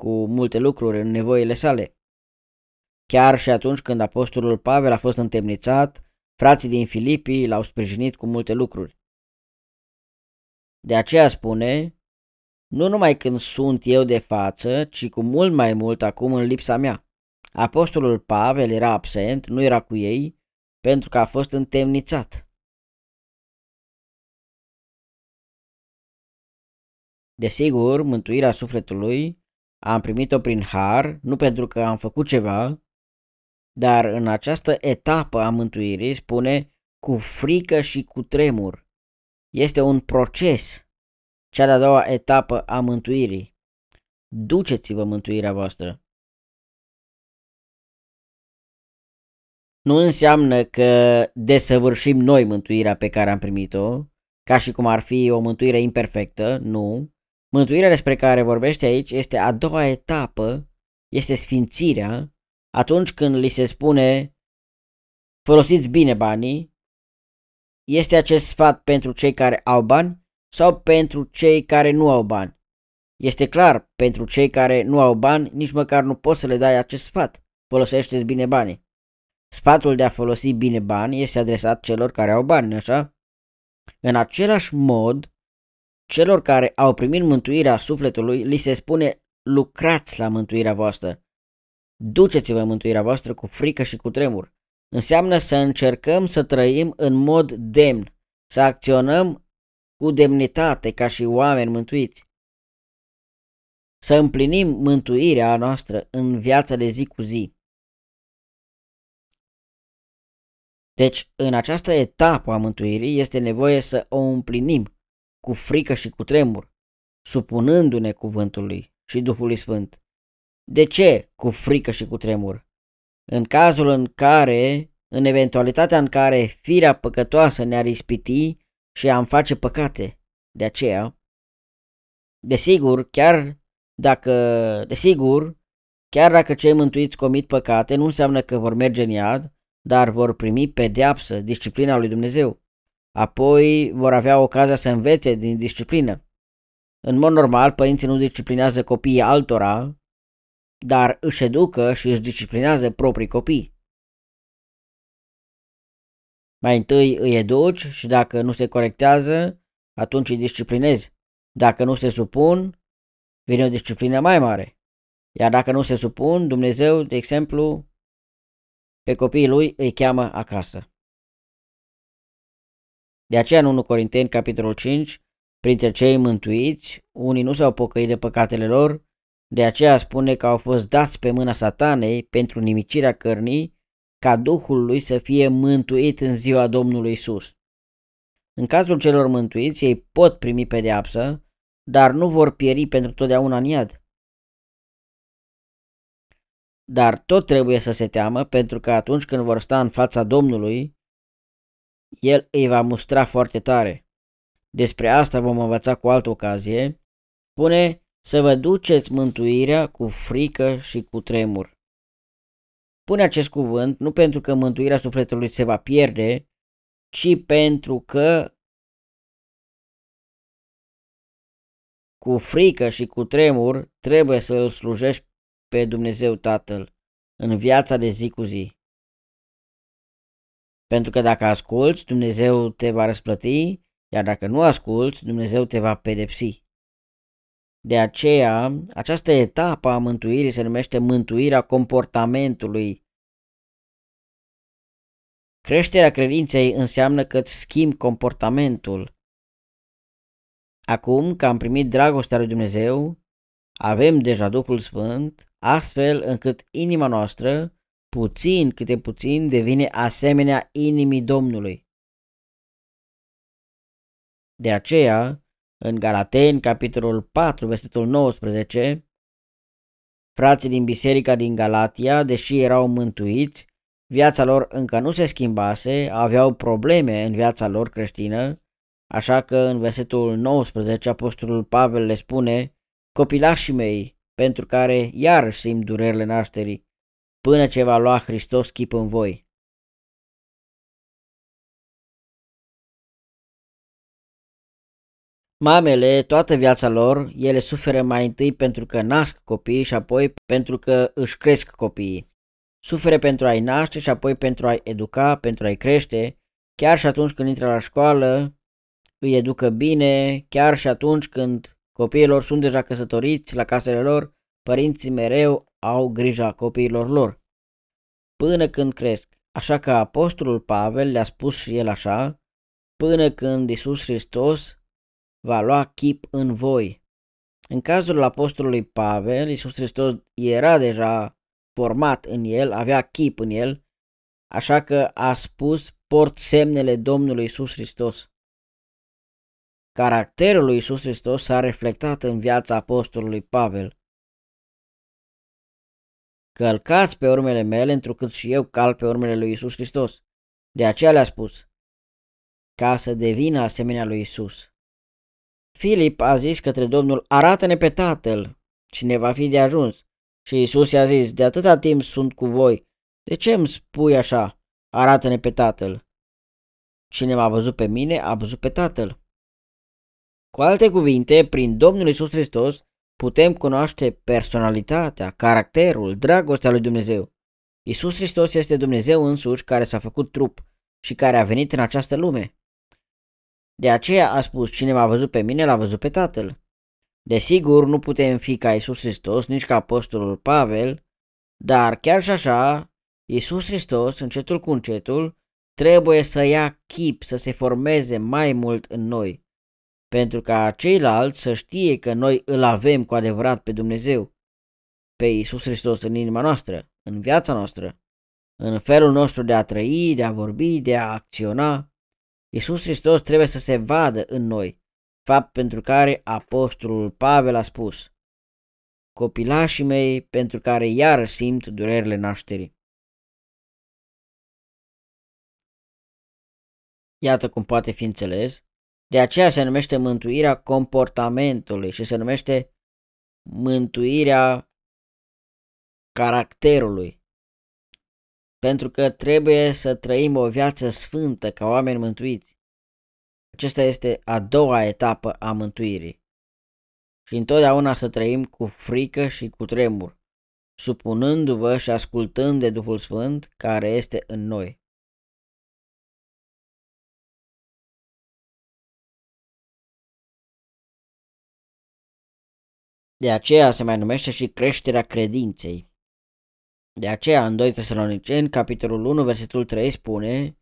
cu multe lucruri în nevoile sale. Chiar și atunci când apostolul Pavel a fost întemnițat, frații din Filipii l-au sprijinit cu multe lucruri. De aceea spune, nu numai când sunt eu de față, ci cu mult mai mult acum în lipsa mea. Apostolul Pavel era absent, nu era cu ei, pentru că a fost întemnițat. Desigur, mântuirea sufletului am primit-o prin har, nu pentru că am făcut ceva, dar în această etapă a mântuirii spune cu frică și cu tremur. Este un proces, cea de-a doua etapă a mântuirii. Duceți-vă mântuirea voastră. Nu înseamnă că desăvârșim noi mântuirea pe care am primit-o, ca și cum ar fi o mântuire imperfectă, nu, Mântuirea despre care vorbește aici este a doua etapă, este sfințirea, atunci când li se spune folosiți bine banii, este acest sfat pentru cei care au bani sau pentru cei care nu au bani? Este clar, pentru cei care nu au bani, nici măcar nu poți să le dai acest sfat. folosește bine banii. Sfatul de a folosi bine bani este adresat celor care au bani, așa? În același mod, Celor care au primit mântuirea sufletului, li se spune lucrați la mântuirea voastră. Duceți-vă mântuirea voastră cu frică și cu tremur. Înseamnă să încercăm să trăim în mod demn, să acționăm cu demnitate ca și oameni mântuiți. Să împlinim mântuirea noastră în viața de zi cu zi. Deci, în această etapă a mântuirii este nevoie să o împlinim cu frică și cu tremur, supunându-ne cuvântului și Duhului Sfânt. De ce cu frică și cu tremur? În cazul în care, în eventualitatea în care firea păcătoasă ne-ar ispiti și am face păcate, de aceea, desigur, chiar dacă, desigur, chiar dacă cei mântuiți comit păcate, nu înseamnă că vor merge în iad, dar vor primi pedeapsă, disciplina lui Dumnezeu apoi vor avea ocazia să învețe din disciplină. În mod normal, părinții nu disciplinează copiii altora, dar își educă și își disciplinează proprii copii. Mai întâi îi educi și dacă nu se corectează, atunci îi disciplinezi. Dacă nu se supun, vine o disciplină mai mare. Iar dacă nu se supun, Dumnezeu, de exemplu, pe copiii lui îi cheamă acasă. De aceea în 1 Corinteni, capitolul 5, printre cei mântuiți, unii nu s-au pocăit de păcatele lor, de aceea spune că au fost dați pe mâna satanei pentru nimicirea cărnii, ca Duhul lui să fie mântuit în ziua Domnului Isus. În cazul celor mântuiți, ei pot primi pedeapsă, dar nu vor pieri pentru totdeauna în iad. Dar tot trebuie să se teamă pentru că atunci când vor sta în fața Domnului, el îi va mustra foarte tare. Despre asta vom învăța cu altă ocazie. Pune să vă duceți mântuirea cu frică și cu tremur. Pune acest cuvânt nu pentru că mântuirea sufletului se va pierde, ci pentru că cu frică și cu tremur trebuie să îl slujești pe Dumnezeu Tatăl în viața de zi cu zi. Pentru că dacă asculți, Dumnezeu te va răsplăti, iar dacă nu asculți, Dumnezeu te va pedepsi. De aceea, această etapă a mântuirii se numește mântuirea comportamentului. Creșterea credinței înseamnă că îți schimbi comportamentul. Acum că am primit dragostea lui Dumnezeu, avem deja Duhul Sfânt, astfel încât inima noastră puțin câte puțin devine asemenea inimii Domnului. De aceea, în Galateni, capitolul 4, versetul 19, frații din biserica din Galatia, deși erau mântuiți, viața lor încă nu se schimbase, aveau probleme în viața lor creștină, așa că în versetul 19 apostolul Pavel le spune, copilașii mei, pentru care iarăși simt durerile nașterii, până ce va lua Hristos chip în voi. Mamele, toată viața lor, ele suferă mai întâi pentru că nasc copii și apoi pentru că își cresc copiii. Suferă pentru a-i naște și apoi pentru a-i educa, pentru a-i crește. Chiar și atunci când intră la școală, îi educă bine, chiar și atunci când copiilor sunt deja căsătoriți la casele lor, Părinții mereu au grija copiilor lor, până când cresc. Așa că apostolul Pavel le-a spus și el așa, până când Isus Hristos va lua chip în voi. În cazul apostolului Pavel, Isus Hristos era deja format în el, avea chip în el, așa că a spus port semnele Domnului Isus Hristos. Caracterul lui Isus Hristos s-a reflectat în viața apostolului Pavel. Călcați pe urmele mele, întrucât și eu cal pe urmele lui Isus Hristos. De aceea le-a spus, ca să devină asemenea lui Isus. Filip a zis către Domnul, arată-ne pe Tatăl și ne va fi de ajuns. Și Isus i-a zis, de atâta timp sunt cu voi, de ce îmi spui așa, arată-ne pe Tatăl? Cine m-a văzut pe mine, a văzut pe Tatăl. Cu alte cuvinte, prin Domnul Isus Hristos, putem cunoaște personalitatea, caracterul, dragostea lui Dumnezeu. Isus Hristos este Dumnezeu însuși care s-a făcut trup și care a venit în această lume. De aceea a spus, cine m-a văzut pe mine l-a văzut pe Tatăl. Desigur, nu putem fi ca Isus Hristos, nici ca Apostolul Pavel, dar chiar și așa, Isus Hristos, încetul cu încetul, trebuie să ia chip, să se formeze mai mult în noi pentru ca ceilalți să știe că noi îl avem cu adevărat pe Dumnezeu, pe Isus Hristos în inima noastră, în viața noastră, în felul nostru de a trăi, de a vorbi, de a acționa. Isus Hristos trebuie să se vadă în noi, fapt pentru care apostolul Pavel a spus, copilașii mei pentru care iar simt durerile nașterii. Iată cum poate fi înțeles de aceea se numește mântuirea comportamentului și se numește mântuirea caracterului. Pentru că trebuie să trăim o viață sfântă ca oameni mântuiți. Acesta este a doua etapă a mântuirii. Și întotdeauna să trăim cu frică și cu tremur, supunându-vă și ascultând de Duhul Sfânt care este în noi. De aceea se mai numește și creșterea credinței. De aceea, în 2 Tesaloniceni, capitolul 1, versetul 3 spune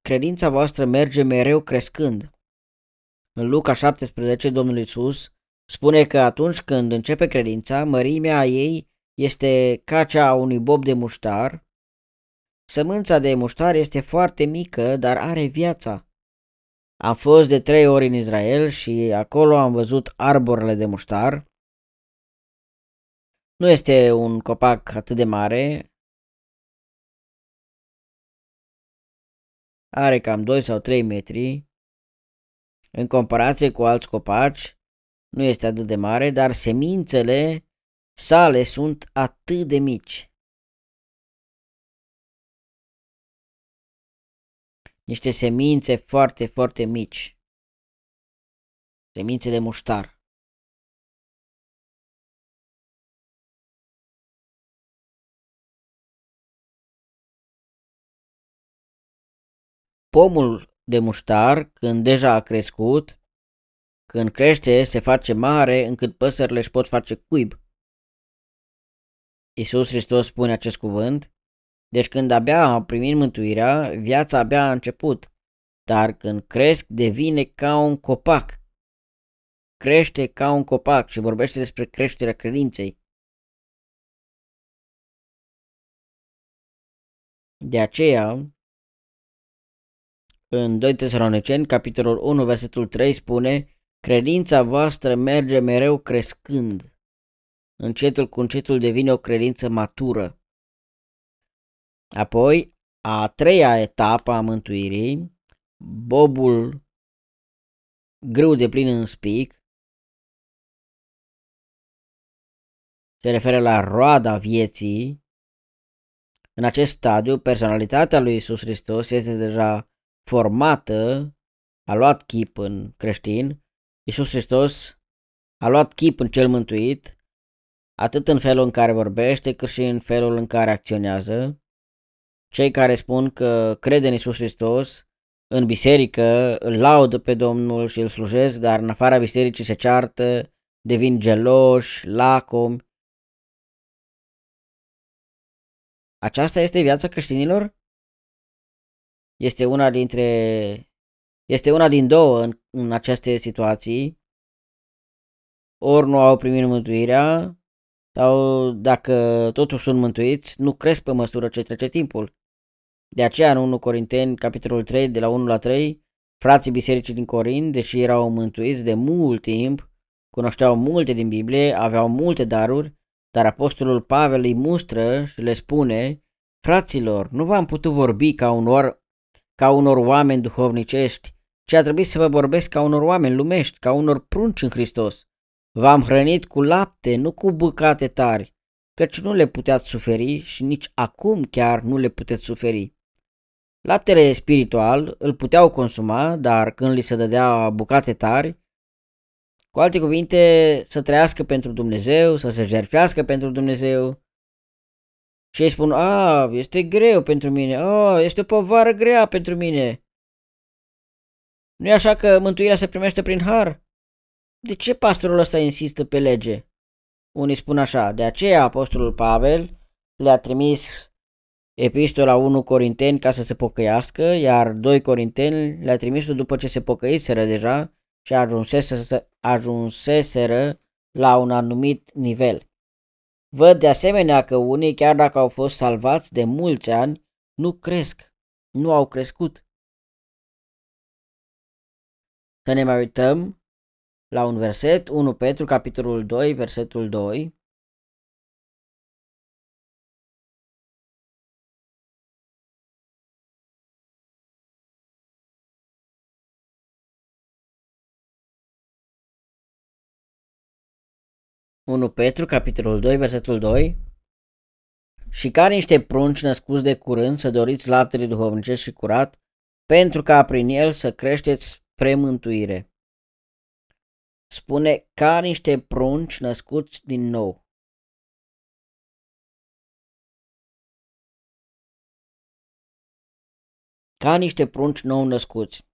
Credința voastră merge mereu crescând. În Luca 17, Domnul Iisus spune că atunci când începe credința, mărimea ei este ca cea a unui bob de muștar. Sămânța de muștar este foarte mică, dar are viața. Am fost de trei ori în Israel și acolo am văzut arborele de muștar. Nu este un copac atât de mare. Are cam 2 sau 3 metri. În comparație cu alți copaci, nu este atât de mare, dar semințele sale sunt atât de mici. niște semințe foarte, foarte mici. Semințe de muștar. Pomul de muștar, când deja a crescut, când crește, se face mare încât păsările își pot face cuib. Iisus Hristos spune acest cuvânt deci când abia am primit mântuirea, viața abia a început. Dar când cresc, devine ca un copac. Crește ca un copac și vorbește despre creșterea credinței. De aceea, în 2 Tesaloniceni, capitolul 1, versetul 3 spune Credința voastră merge mereu crescând. Încetul cu încetul devine o credință matură. Apoi, a treia etapă a mântuirii, bobul grâu de plin în spic, se referă la roada vieții. În acest stadiu, personalitatea lui Isus Hristos este deja formată, a luat chip în creștin. Isus Hristos a luat chip în cel mântuit, atât în felul în care vorbește, cât și în felul în care acționează cei care spun că crede în Isus Hristos, în biserică, îl laudă pe Domnul și îl slujesc, dar în afara bisericii se ceartă, devin geloși, lacomi. Aceasta este viața creștinilor? Este una dintre este una din două în, în aceste situații. Ori nu au primit mântuirea, sau dacă totuși sunt mântuiți, nu cresc pe măsură ce trece timpul. De aceea în 1 Corinteni, capitolul 3, de la 1 la 3, frații bisericii din Corint, deși erau mântuiți de mult timp, cunoșteau multe din Biblie, aveau multe daruri, dar apostolul Pavel îi mustră și le spune, Fraților, nu v-am putut vorbi ca unor, ca unor oameni duhovnicești, ci a trebuit să vă vorbesc ca unor oameni lumești, ca unor prunci în Hristos. V-am hrănit cu lapte, nu cu bucate tari, căci nu le puteați suferi și nici acum chiar nu le puteți suferi. Laptele spiritual îl puteau consuma, dar când li se dădea bucate tari, cu alte cuvinte, să trăiască pentru Dumnezeu, să se jerfească pentru Dumnezeu. Și ei spun, a, este greu pentru mine, a, este o povară grea pentru mine. nu e așa că mântuirea se primește prin har? De ce pastorul ăsta insistă pe lege? Unii spun așa, de aceea apostolul Pavel le-a trimis epistola 1 Corinteni ca să se pocăiască, iar 2 Corinteni le-a trimis după ce se pocăiseră deja și ajunseseră, ajunseseră la un anumit nivel. Văd de asemenea că unii, chiar dacă au fost salvați de mulți ani, nu cresc, nu au crescut. Să ne mai uităm la un verset, 1 Petru, capitolul 2, versetul 2. 1 Petru, capitolul 2, versetul 2 Și ca niște prunci născuți de curând să doriți laptele duhovnicesc și curat, pentru ca prin el să creșteți spre mântuire. Spune ca niște prunci născuți din nou. Ca niște prunci nou născuți.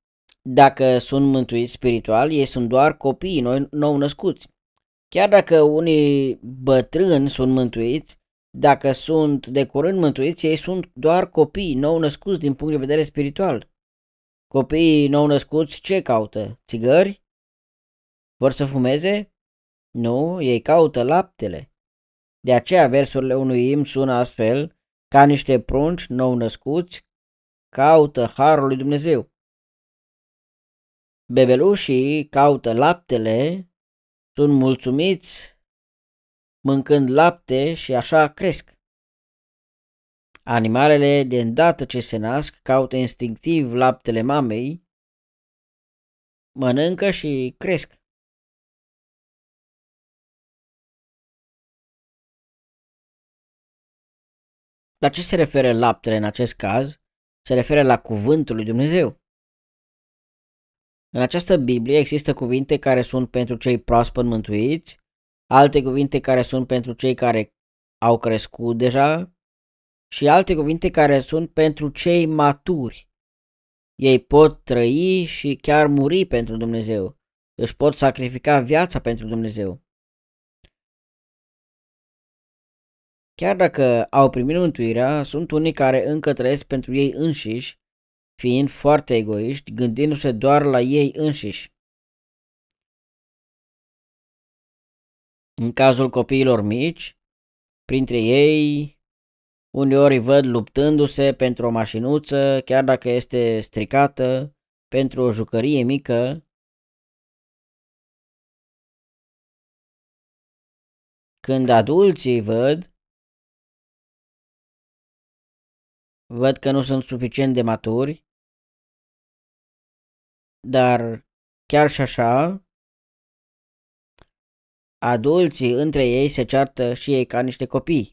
Dacă sunt mântuiți spiritual, ei sunt doar copiii noi nou născuți Chiar dacă unii bătrâni sunt mântuiți, dacă sunt de curând mântuiți, ei sunt doar copii nou născuți din punct de vedere spiritual. Copiii nou născuți ce caută? Țigări? Vor să fumeze? Nu, ei caută laptele. De aceea versurile unui im sună astfel, ca niște prunci nou născuți caută harul lui Dumnezeu. Bebelușii caută laptele sunt mulțumiți mâncând lapte și așa cresc. Animalele, de îndată ce se nasc, caută instinctiv laptele mamei, mănâncă și cresc. La ce se referă laptele în acest caz? Se referă la cuvântul lui Dumnezeu. În această Biblie există cuvinte care sunt pentru cei proaspăt mântuiți, alte cuvinte care sunt pentru cei care au crescut deja și alte cuvinte care sunt pentru cei maturi. Ei pot trăi și chiar muri pentru Dumnezeu. Își pot sacrifica viața pentru Dumnezeu. Chiar dacă au primit mântuirea, sunt unii care încă trăiesc pentru ei înșiși fiind foarte egoiști, gândindu-se doar la ei înșiși. În cazul copiilor mici, printre ei, uneori îi văd luptându-se pentru o mașinuță, chiar dacă este stricată, pentru o jucărie mică, Când adulții văd, văd că nu sunt suficient de maturi, dar chiar și așa, adulții între ei se ceartă și ei ca niște copii.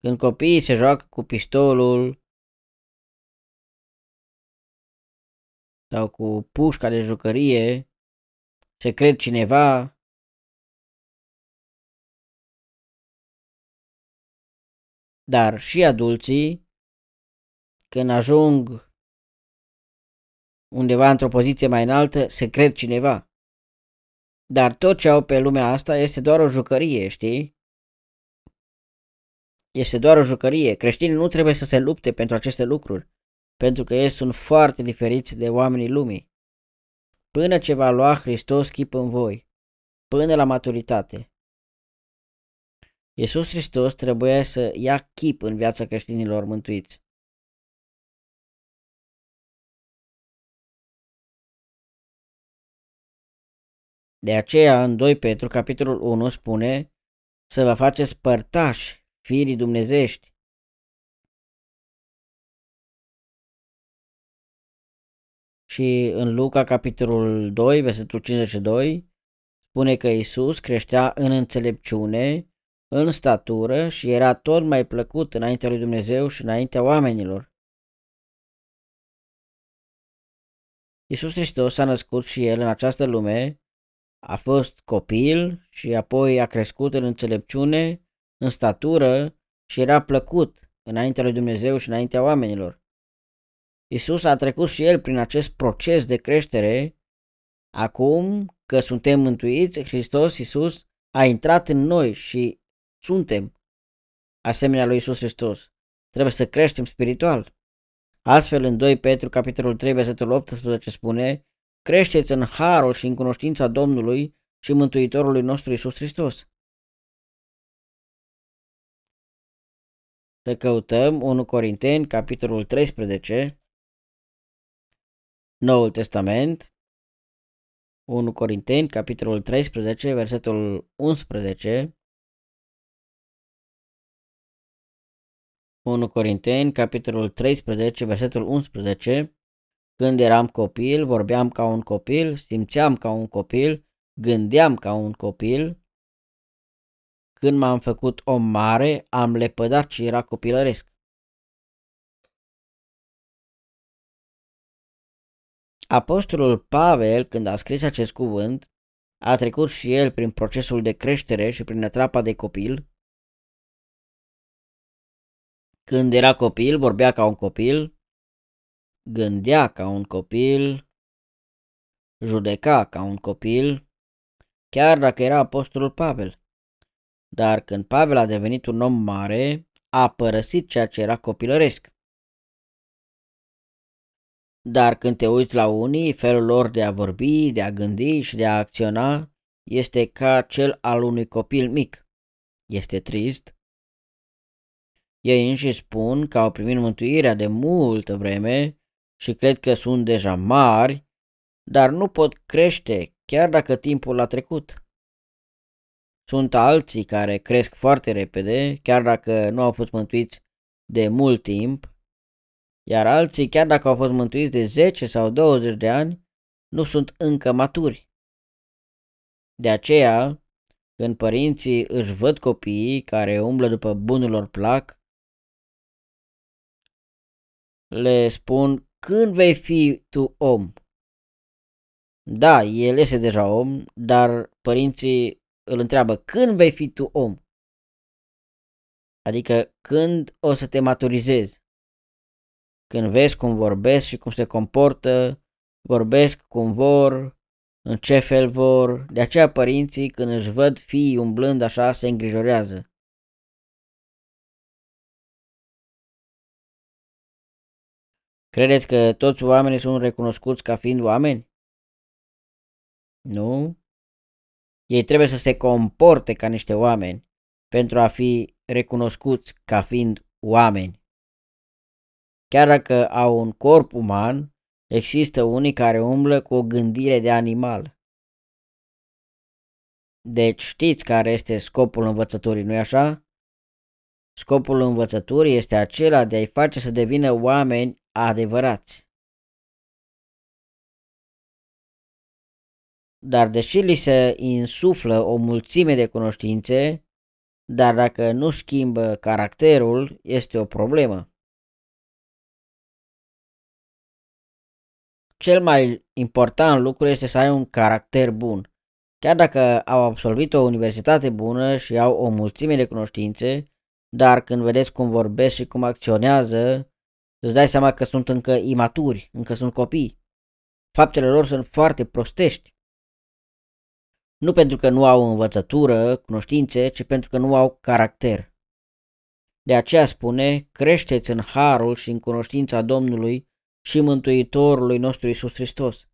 Când copiii se joacă cu pistolul sau cu pușca de jucărie, se cred cineva, dar și adulții, când ajung undeva într-o poziție mai înaltă, se cred cineva. Dar tot ce au pe lumea asta este doar o jucărie, știi? Este doar o jucărie. Creștinii nu trebuie să se lupte pentru aceste lucruri, pentru că ei sunt foarte diferiți de oamenii lumii. Până ce va lua Hristos chip în voi, până la maturitate. Iisus Hristos trebuie să ia chip în viața creștinilor mântuiți. De aceea, în 2 Petru, capitolul 1, spune să vă faceți părtași firii dumnezești. Și în Luca, capitolul 2, versetul 52, spune că Isus creștea în înțelepciune, în statură și era tot mai plăcut înaintea lui Dumnezeu și înaintea oamenilor. Isus Hristos s-a născut și El în această lume a fost copil și apoi a crescut în înțelepciune, în statură și era plăcut înaintea lui Dumnezeu și înaintea oamenilor. Isus a trecut și el prin acest proces de creștere. Acum că suntem mântuiți, Hristos Isus a intrat în noi și suntem asemenea lui Isus Hristos. Trebuie să creștem spiritual. Astfel, în 2 Petru, capitolul 3, versetul 18 spune Creșteți în harul și în cunoștința Domnului și Mântuitorului nostru Isus Hristos. Să căutăm 1 Corinteni, capitolul 13, Noul Testament, 1 Corinteni, capitolul 13, versetul 11, 1 Corinteni, capitolul 13, versetul 11, când eram copil, vorbeam ca un copil, simțeam ca un copil, gândeam ca un copil. Când m-am făcut om mare, am lepădat și era copilăresc. Apostolul Pavel, când a scris acest cuvânt, a trecut și el prin procesul de creștere și prin etapa de copil. Când era copil, vorbea ca un copil, gândea ca un copil, judeca ca un copil, chiar dacă era apostolul Pavel. Dar când Pavel a devenit un om mare, a părăsit ceea ce era copilăresc. Dar când te uiți la unii, felul lor de a vorbi, de a gândi și de a acționa este ca cel al unui copil mic. Este trist. Ei înși spun că au primit mântuirea de multă vreme și cred că sunt deja mari, dar nu pot crește chiar dacă timpul a trecut. Sunt alții care cresc foarte repede, chiar dacă nu au fost mântuiți de mult timp, iar alții, chiar dacă au fost mântuiți de 10 sau 20 de ani, nu sunt încă maturi. De aceea, când părinții își văd copiii care umblă după bunul lor plac, le spun când vei fi tu om? Da, el este deja om, dar părinții îl întreabă când vei fi tu om? Adică când o să te maturizezi? Când vezi cum vorbesc și cum se comportă, vorbesc cum vor, în ce fel vor. De aceea părinții când își văd fiii umblând așa se îngrijorează. Credeți că toți oamenii sunt recunoscuți ca fiind oameni? Nu. Ei trebuie să se comporte ca niște oameni pentru a fi recunoscuți ca fiind oameni. Chiar dacă au un corp uman, există unii care umblă cu o gândire de animal. Deci știți care este scopul învățăturii, nu-i așa? Scopul învățăturii este acela de a-i face să devină oameni adevărați. Dar deși li se insuflă o mulțime de cunoștințe, dar dacă nu schimbă caracterul, este o problemă. Cel mai important lucru este să ai un caracter bun. Chiar dacă au absolvit o universitate bună și au o mulțime de cunoștințe, dar când vedeți cum vorbesc și cum acționează, Îți dai seama că sunt încă imaturi, încă sunt copii. Faptele lor sunt foarte prostești. Nu pentru că nu au învățătură, cunoștințe, ci pentru că nu au caracter. De aceea spune, creșteți în harul și în cunoștința Domnului și Mântuitorului nostru Isus Hristos.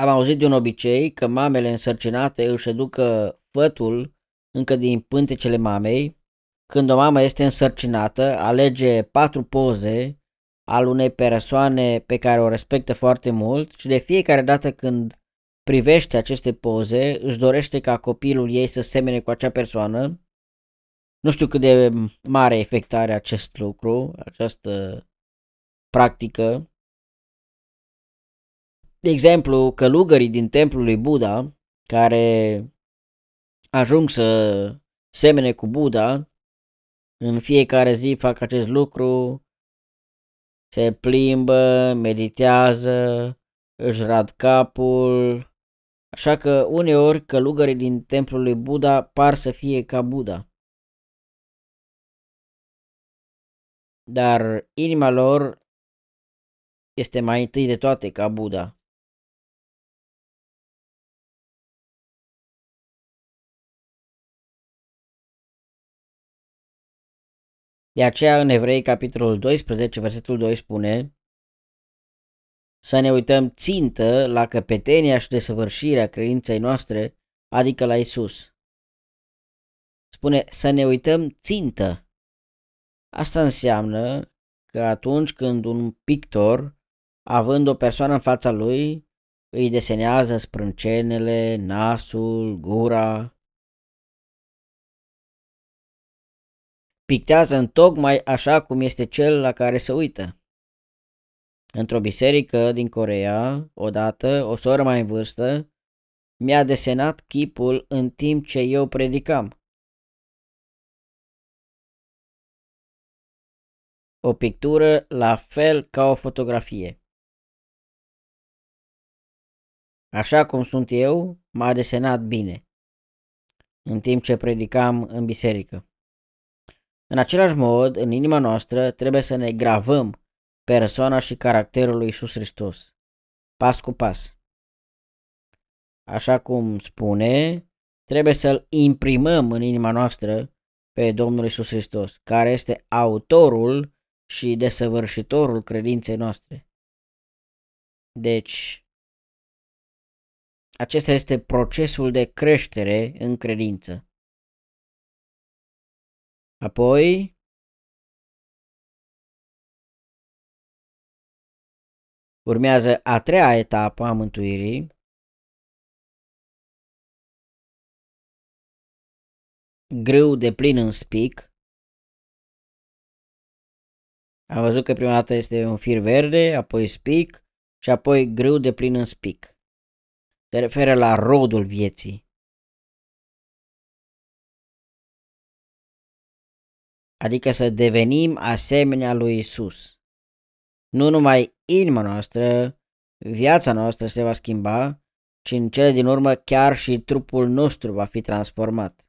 Am auzit de un obicei că mamele însărcinate își educă fătul încă din pântecele mamei. Când o mamă este însărcinată, alege patru poze al unei persoane pe care o respectă foarte mult și de fiecare dată când privește aceste poze, își dorește ca copilul ei să semene cu acea persoană. Nu știu cât de mare efect are acest lucru, această practică, de exemplu, călugării din templul lui Buddha, care ajung să semene cu Buddha, în fiecare zi fac acest lucru, se plimbă, meditează, își rad capul, așa că uneori călugării din templul lui Buddha par să fie ca Buddha. Dar inima lor este mai întâi de toate ca Buddha. De aceea în Evrei, capitolul 12, versetul 2 spune să ne uităm țintă la căpetenia și desăvârșirea credinței noastre, adică la Isus. Spune să ne uităm țintă. Asta înseamnă că atunci când un pictor, având o persoană în fața lui, îi desenează sprâncenele, nasul, gura, pictează în tocmai așa cum este cel la care se uită. Într-o biserică din Corea, odată, o soră mai în vârstă, mi-a desenat chipul în timp ce eu predicam. O pictură la fel ca o fotografie. Așa cum sunt eu, m-a desenat bine, în timp ce predicam în biserică. În același mod, în inima noastră trebuie să ne gravăm persoana și caracterul lui Isus Hristos, pas cu pas. Așa cum spune, trebuie să-l imprimăm în inima noastră pe Domnul Isus Hristos, care este autorul și desăvârșitorul credinței noastre. Deci, acesta este procesul de creștere în credință. Apoi, Urmează a treia etapă a mântuirii. Grâu de plin în spic. Am văzut că prima dată este un fir verde, apoi spic și apoi grâu de plin în spic. Se referă la rodul vieții. adică să devenim asemenea lui Isus. Nu numai inima noastră, viața noastră se va schimba, ci în cele din urmă chiar și trupul nostru va fi transformat.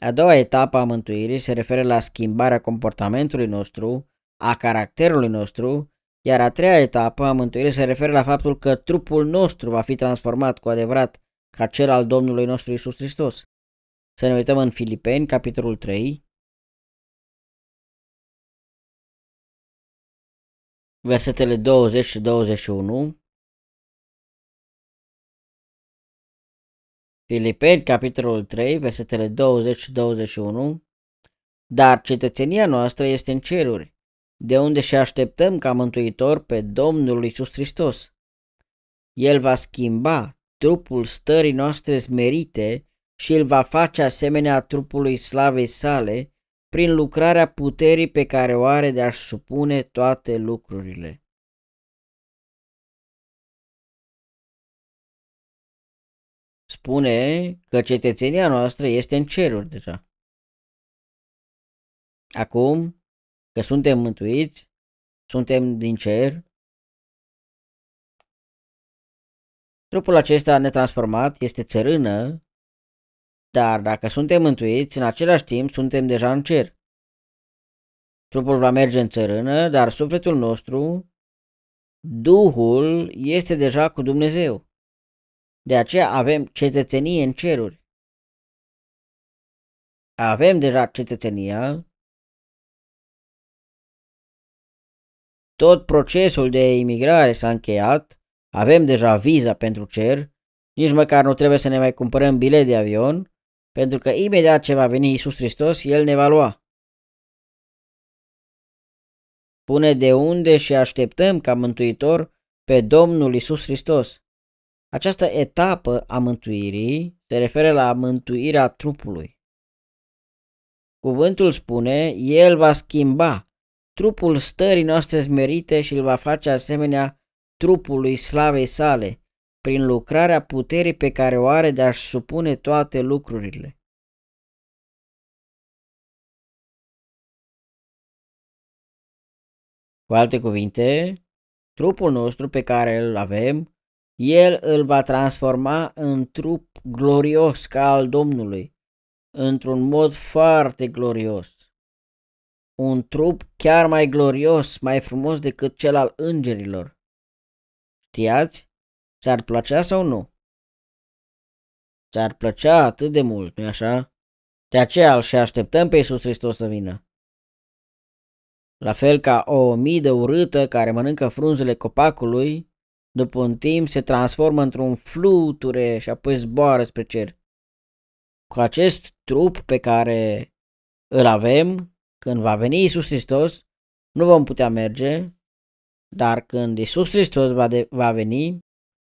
A doua etapă a mântuirii se referă la schimbarea comportamentului nostru, a caracterului nostru, iar a treia etapă a mântuirii se referă la faptul că trupul nostru va fi transformat cu adevărat ca cel al Domnului nostru Isus Hristos. Să ne uităm în Filipeni, capitolul 3, versetele 20 și 21. Filipeni, capitolul 3, versetele 20 și 21. Dar cetățenia noastră este în ceruri, de unde și așteptăm ca mântuitor pe Domnul Isus Hristos. El va schimba trupul stării noastre smerite și îl va face asemenea trupului slavei sale prin lucrarea puterii pe care o are de a-și supune toate lucrurile. Spune că cetățenia noastră este în ceruri deja. Acum că suntem mântuiți, suntem din cer, Trupul acesta netransformat este țărână dar dacă suntem mântuiți, în același timp suntem deja în cer. Trupul va merge în țărână, dar sufletul nostru, Duhul, este deja cu Dumnezeu. De aceea avem cetățenie în ceruri. Avem deja cetățenia. Tot procesul de imigrare s-a încheiat, avem deja viza pentru cer, nici măcar nu trebuie să ne mai cumpărăm bilet de avion, pentru că imediat ce va veni Isus Hristos, El ne va lua. Pune de unde și așteptăm ca mântuitor pe Domnul Isus Hristos. Această etapă a mântuirii se referă la mântuirea trupului. Cuvântul spune, El va schimba trupul stării noastre zmerite și îl va face asemenea trupului slavei sale, prin lucrarea puterii pe care o are de a-și supune toate lucrurile. Cu alte cuvinte, trupul nostru pe care îl avem, el îl va transforma în trup glorios ca al Domnului, într-un mod foarte glorios. Un trup chiar mai glorios, mai frumos decât cel al îngerilor. Știați? Ți-ar plăcea sau nu? Ți-ar plăcea atât de mult, nu-i așa? De aceea și așteptăm pe Iisus Hristos să vină. La fel ca o omidă urâtă care mănâncă frunzele copacului, după un timp se transformă într-un fluture și apoi zboară spre cer. Cu acest trup pe care îl avem, când va veni Iisus Hristos, nu vom putea merge, dar când Iisus Hristos va, de, va veni,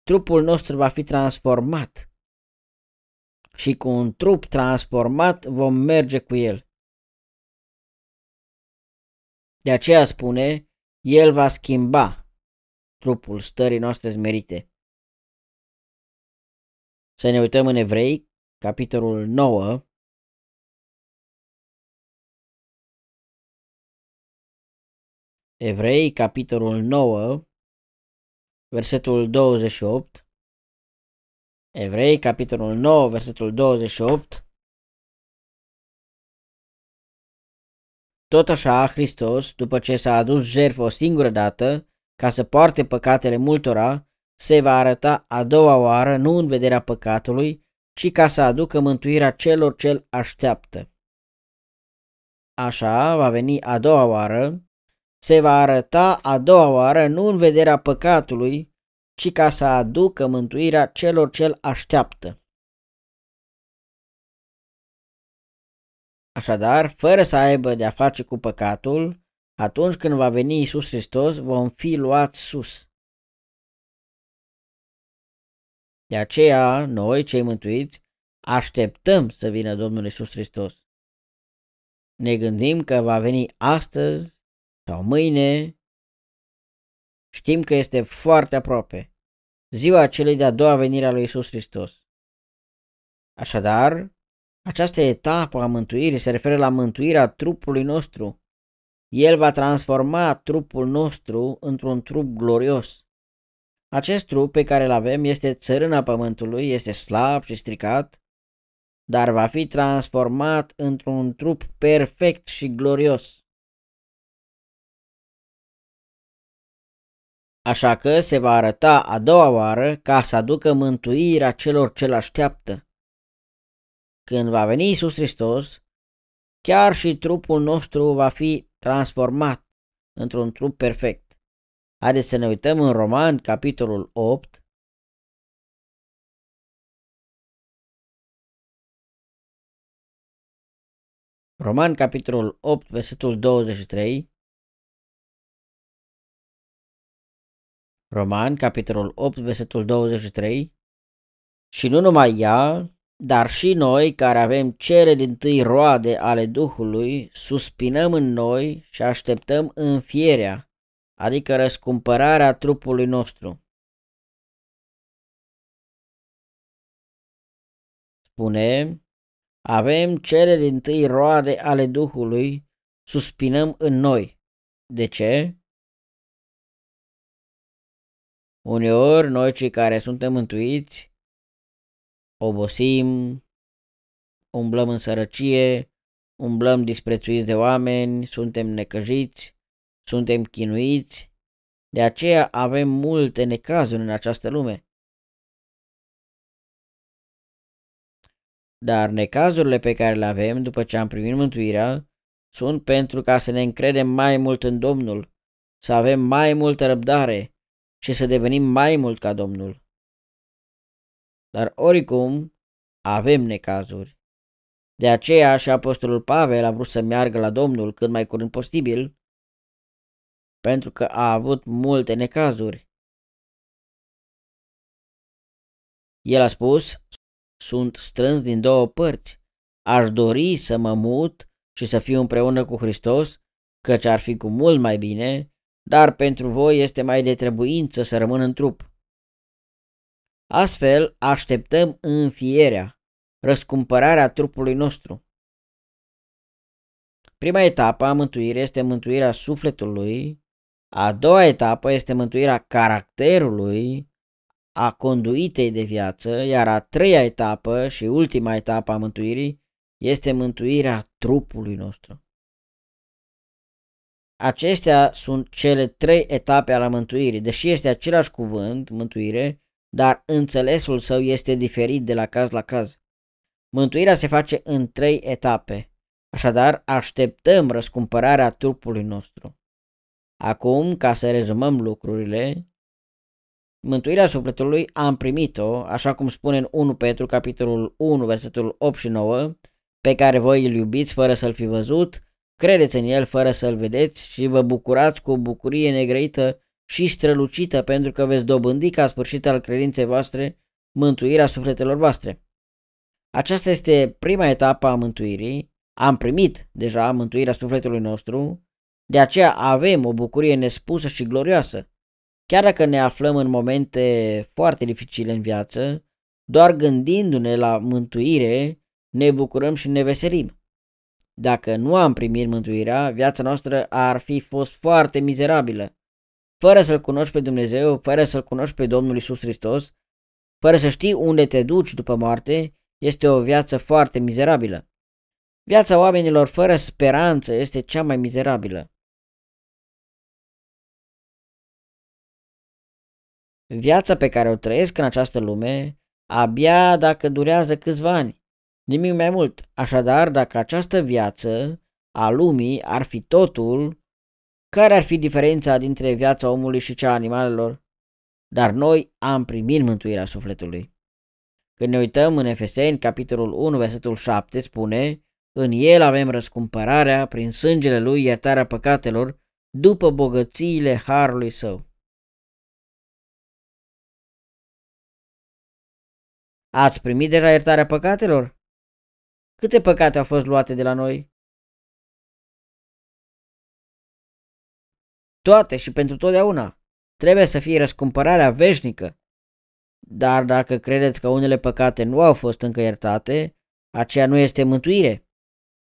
Trupul nostru va fi transformat. Și cu un trup transformat vom merge cu el. De aceea spune, el va schimba trupul stării noastre zmerite. Să ne uităm în Evrei, capitolul 9, Evrei, capitolul 9, versetul 28, Evrei, capitolul 9, versetul 28, Tot așa, Hristos, după ce s-a adus jertfă o singură dată, ca să poarte păcatele multora, se va arăta a doua oară nu în vederea păcatului, ci ca să aducă mântuirea celor ce-l așteaptă. Așa va veni a doua oară se va arăta a doua oară nu în vederea păcatului, ci ca să aducă mântuirea celor ce îl așteaptă. Așadar, fără să aibă de-a face cu păcatul, atunci când va veni Isus Hristos, vom fi luați sus. De aceea, noi, cei mântuiți, așteptăm să vină Domnul Isus Hristos. Ne gândim că va veni astăzi sau mâine, știm că este foarte aproape, ziua celei de-a doua venire a lui Isus Hristos. Așadar, această etapă a mântuirii se referă la mântuirea trupului nostru. El va transforma trupul nostru într-un trup glorios. Acest trup pe care îl avem este țărâna pământului, este slab și stricat, dar va fi transformat într-un trup perfect și glorios. Așa că se va arăta a doua oară ca să aducă mântuirea celor ce-L așteaptă. Când va veni Isus Hristos, chiar și trupul nostru va fi transformat într-un trup perfect. Haideți să ne uităm în Roman, capitolul 8, Roman, capitolul 8, versetul 23 Roman, capitolul 8, versetul 23. Și nu numai ea, dar și noi care avem cele din tâi roade ale Duhului, suspinăm în noi și așteptăm înfierea, adică răscumpărarea trupului nostru. Spune, avem cele din tâi roade ale Duhului, suspinăm în noi. De ce? Uneori noi cei care suntem mântuiți obosim, umblăm în sărăcie, umblăm disprețuiți de oameni, suntem necăjiți, suntem chinuiți, de aceea avem multe necazuri în această lume. Dar necazurile pe care le avem după ce am primit mântuirea sunt pentru ca să ne încredem mai mult în Domnul, să avem mai multă răbdare, și să devenim mai mult ca Domnul. Dar oricum avem necazuri. De aceea și apostolul Pavel a vrut să meargă la Domnul cât mai curând posibil, pentru că a avut multe necazuri. El a spus, sunt strâns din două părți. Aș dori să mă mut și să fiu împreună cu Hristos, căci ar fi cu mult mai bine, dar pentru voi este mai de trebuință să rămân în trup. Astfel, așteptăm înfierea, răscumpărarea trupului nostru. Prima etapă a mântuirii este mântuirea sufletului, a doua etapă este mântuirea caracterului, a conduitei de viață, iar a treia etapă și ultima etapă a mântuirii este mântuirea trupului nostru. Acestea sunt cele trei etape ale mântuirii. Deși este același cuvânt, mântuire, dar înțelesul său este diferit de la caz la caz. Mântuirea se face în trei etape. Așadar, așteptăm răscumpărarea trupului nostru. Acum, ca să rezumăm lucrurile, mântuirea sufletului am primit-o, așa cum spune în 1 Petru, capitolul 1, versetul 8 și 9, pe care voi îl iubiți fără să-l fi văzut, Credeți în el fără să-l vedeți și vă bucurați cu o bucurie negrăită și strălucită pentru că veți dobândi ca sfârșit al credinței voastre mântuirea sufletelor voastre. Aceasta este prima etapă a mântuirii. Am primit deja mântuirea sufletului nostru, de aceea avem o bucurie nespusă și glorioasă. Chiar dacă ne aflăm în momente foarte dificile în viață, doar gândindu-ne la mântuire, ne bucurăm și ne veselim. Dacă nu am primit mântuirea, viața noastră ar fi fost foarte mizerabilă. Fără să-L cunoști pe Dumnezeu, fără să-L cunoști pe Domnul Isus Hristos, fără să știi unde te duci după moarte, este o viață foarte mizerabilă. Viața oamenilor fără speranță este cea mai mizerabilă. Viața pe care o trăiesc în această lume, abia dacă durează câțiva ani. Nimic mai mult. Așadar, dacă această viață a lumii ar fi totul, care ar fi diferența dintre viața omului și cea a animalelor? Dar noi am primit mântuirea sufletului. Când ne uităm în Efeseni, capitolul 1, versetul 7, spune În el avem răscumpărarea, prin sângele lui iertarea păcatelor, după bogățiile harului său. Ați primit deja iertarea păcatelor? Câte păcate au fost luate de la noi? Toate și pentru totdeauna. Trebuie să fie răscumpărarea veșnică. Dar dacă credeți că unele păcate nu au fost încă iertate, aceea nu este mântuire.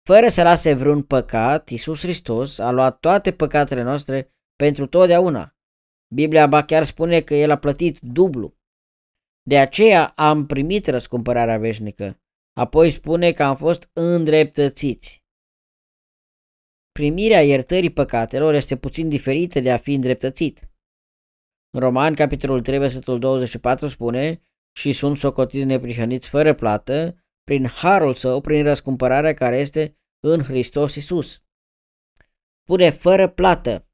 Fără să lase vreun păcat, Isus Hristos a luat toate păcatele noastre pentru totdeauna. Biblia ba chiar spune că El a plătit dublu. De aceea am primit răscumpărarea veșnică. Apoi spune că am fost îndreptățiți. Primirea iertării păcatelor este puțin diferită de a fi îndreptățit. În Roman, capitolul 3, versetul 24 spune și sunt socotiți neprihăniți fără plată, prin harul său, prin răscumpărarea care este în Hristos Isus. Pune fără plată.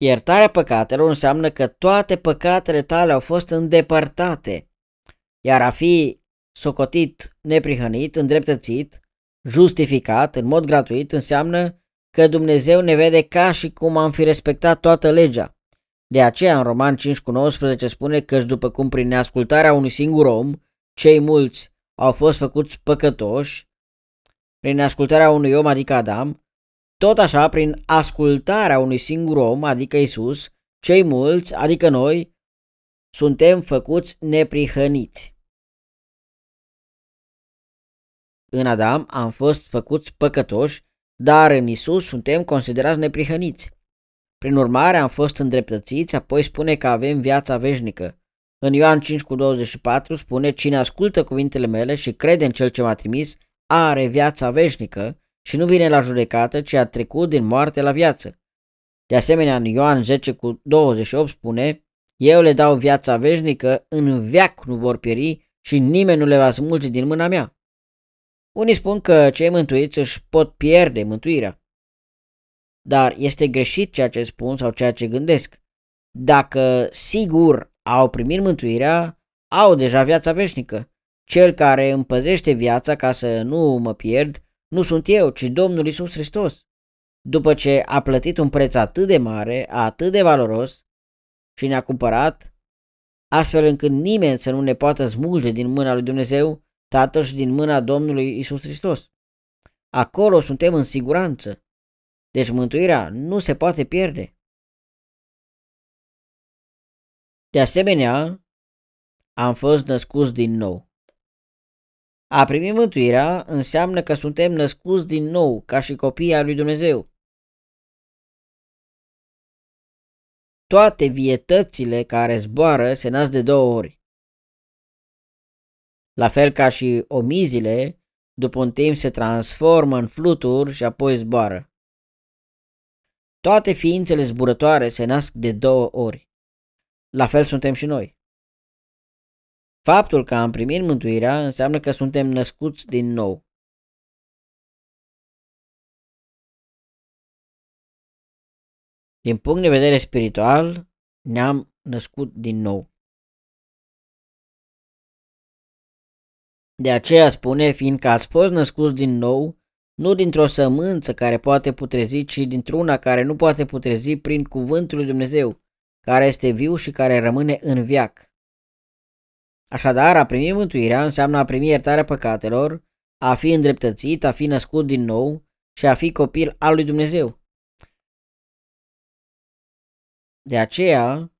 Iertarea păcatelor înseamnă că toate păcatele tale au fost îndepărtate iar a fi socotit neprihănit, îndreptățit, justificat în mod gratuit înseamnă că Dumnezeu ne vede ca și cum am fi respectat toată legea. De aceea în Roman 5 cu 19 spune că după cum prin neascultarea unui singur om, cei mulți au fost făcuți păcătoși, prin neascultarea unui om, adică Adam, tot așa, prin ascultarea unui singur om, adică Isus, cei mulți, adică noi, suntem făcuți neprihăniți. În Adam am fost făcuți păcătoși, dar în Isus suntem considerați neprihăniți. Prin urmare am fost îndreptățiți, apoi spune că avem viața veșnică. În Ioan 5 cu 24 spune, cine ascultă cuvintele mele și crede în cel ce m-a trimis, are viața veșnică și nu vine la judecată, ci a trecut din moarte la viață. De asemenea, în Ioan 10 cu 28 spune, eu le dau viața veșnică, în veac nu vor pieri și nimeni nu le va smulge din mâna mea. Unii spun că cei mântuiți își pot pierde mântuirea. Dar este greșit ceea ce spun sau ceea ce gândesc. Dacă sigur au primit mântuirea, au deja viața veșnică. Cel care împăzește viața ca să nu mă pierd, nu sunt eu, ci Domnul Isus Hristos. După ce a plătit un preț atât de mare, atât de valoros, și ne-a cumpărat, astfel încât nimeni să nu ne poată smulge din mâna lui Dumnezeu Tatăl și din mâna Domnului Isus Hristos. Acolo suntem în siguranță. Deci mântuirea nu se poate pierde. De asemenea, am fost născuți din nou. A primi mântuirea înseamnă că suntem născuți din nou ca și copii al lui Dumnezeu. toate vietățile care zboară se nasc de două ori. La fel ca și omizile, după un timp se transformă în fluturi și apoi zboară. Toate ființele zburătoare se nasc de două ori. La fel suntem și noi. Faptul că am primit mântuirea înseamnă că suntem născuți din nou. Din punct de vedere spiritual, ne-am născut din nou. De aceea spune, fiindcă ați fost născuți din nou, nu dintr-o sămânță care poate putrezi, ci dintr-una care nu poate putrezi prin cuvântul lui Dumnezeu, care este viu și care rămâne în viac. Așadar, a primi mântuirea înseamnă a primi iertarea păcatelor, a fi îndreptățit, a fi născut din nou și a fi copil al lui Dumnezeu. De aceea,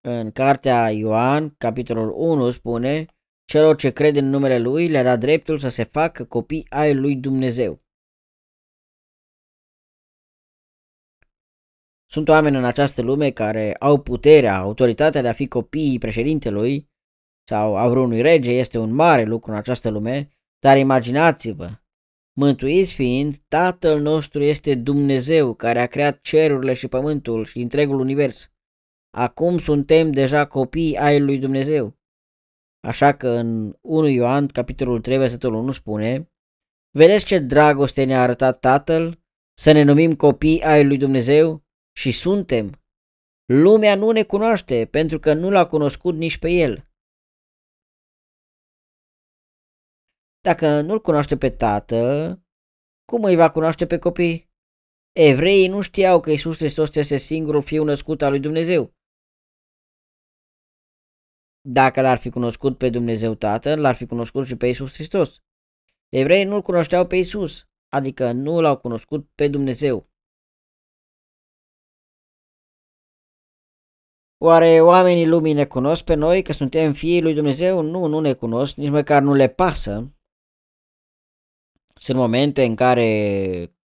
în cartea Ioan, capitolul 1, spune Celor ce cred în numele Lui le-a dat dreptul să se facă copii ai Lui Dumnezeu. Sunt oameni în această lume care au puterea, autoritatea de a fi copiii președintelui sau a vreunui rege, este un mare lucru în această lume, dar imaginați-vă mântuiți fiind, Tatăl nostru este Dumnezeu care a creat cerurile și pământul și întregul univers. Acum suntem deja copii ai lui Dumnezeu. Așa că în 1 Ioan, capitolul 3, versetul 1 spune Vedeți ce dragoste ne-a arătat Tatăl să ne numim copii ai lui Dumnezeu și suntem. Lumea nu ne cunoaște pentru că nu l-a cunoscut nici pe El. Dacă nu-l cunoaște pe tată, cum îi va cunoaște pe copii? Evreii nu știau că Isus Hristos este singurul fiu născut al lui Dumnezeu. Dacă l-ar fi cunoscut pe Dumnezeu Tatăl, l-ar fi cunoscut și pe Isus Hristos. Evreii nu-l cunoșteau pe Isus, adică nu l-au cunoscut pe Dumnezeu. Oare oamenii lumii ne cunosc pe noi că suntem fiii lui Dumnezeu? Nu, nu ne cunosc, nici măcar nu le pasă, sunt momente în care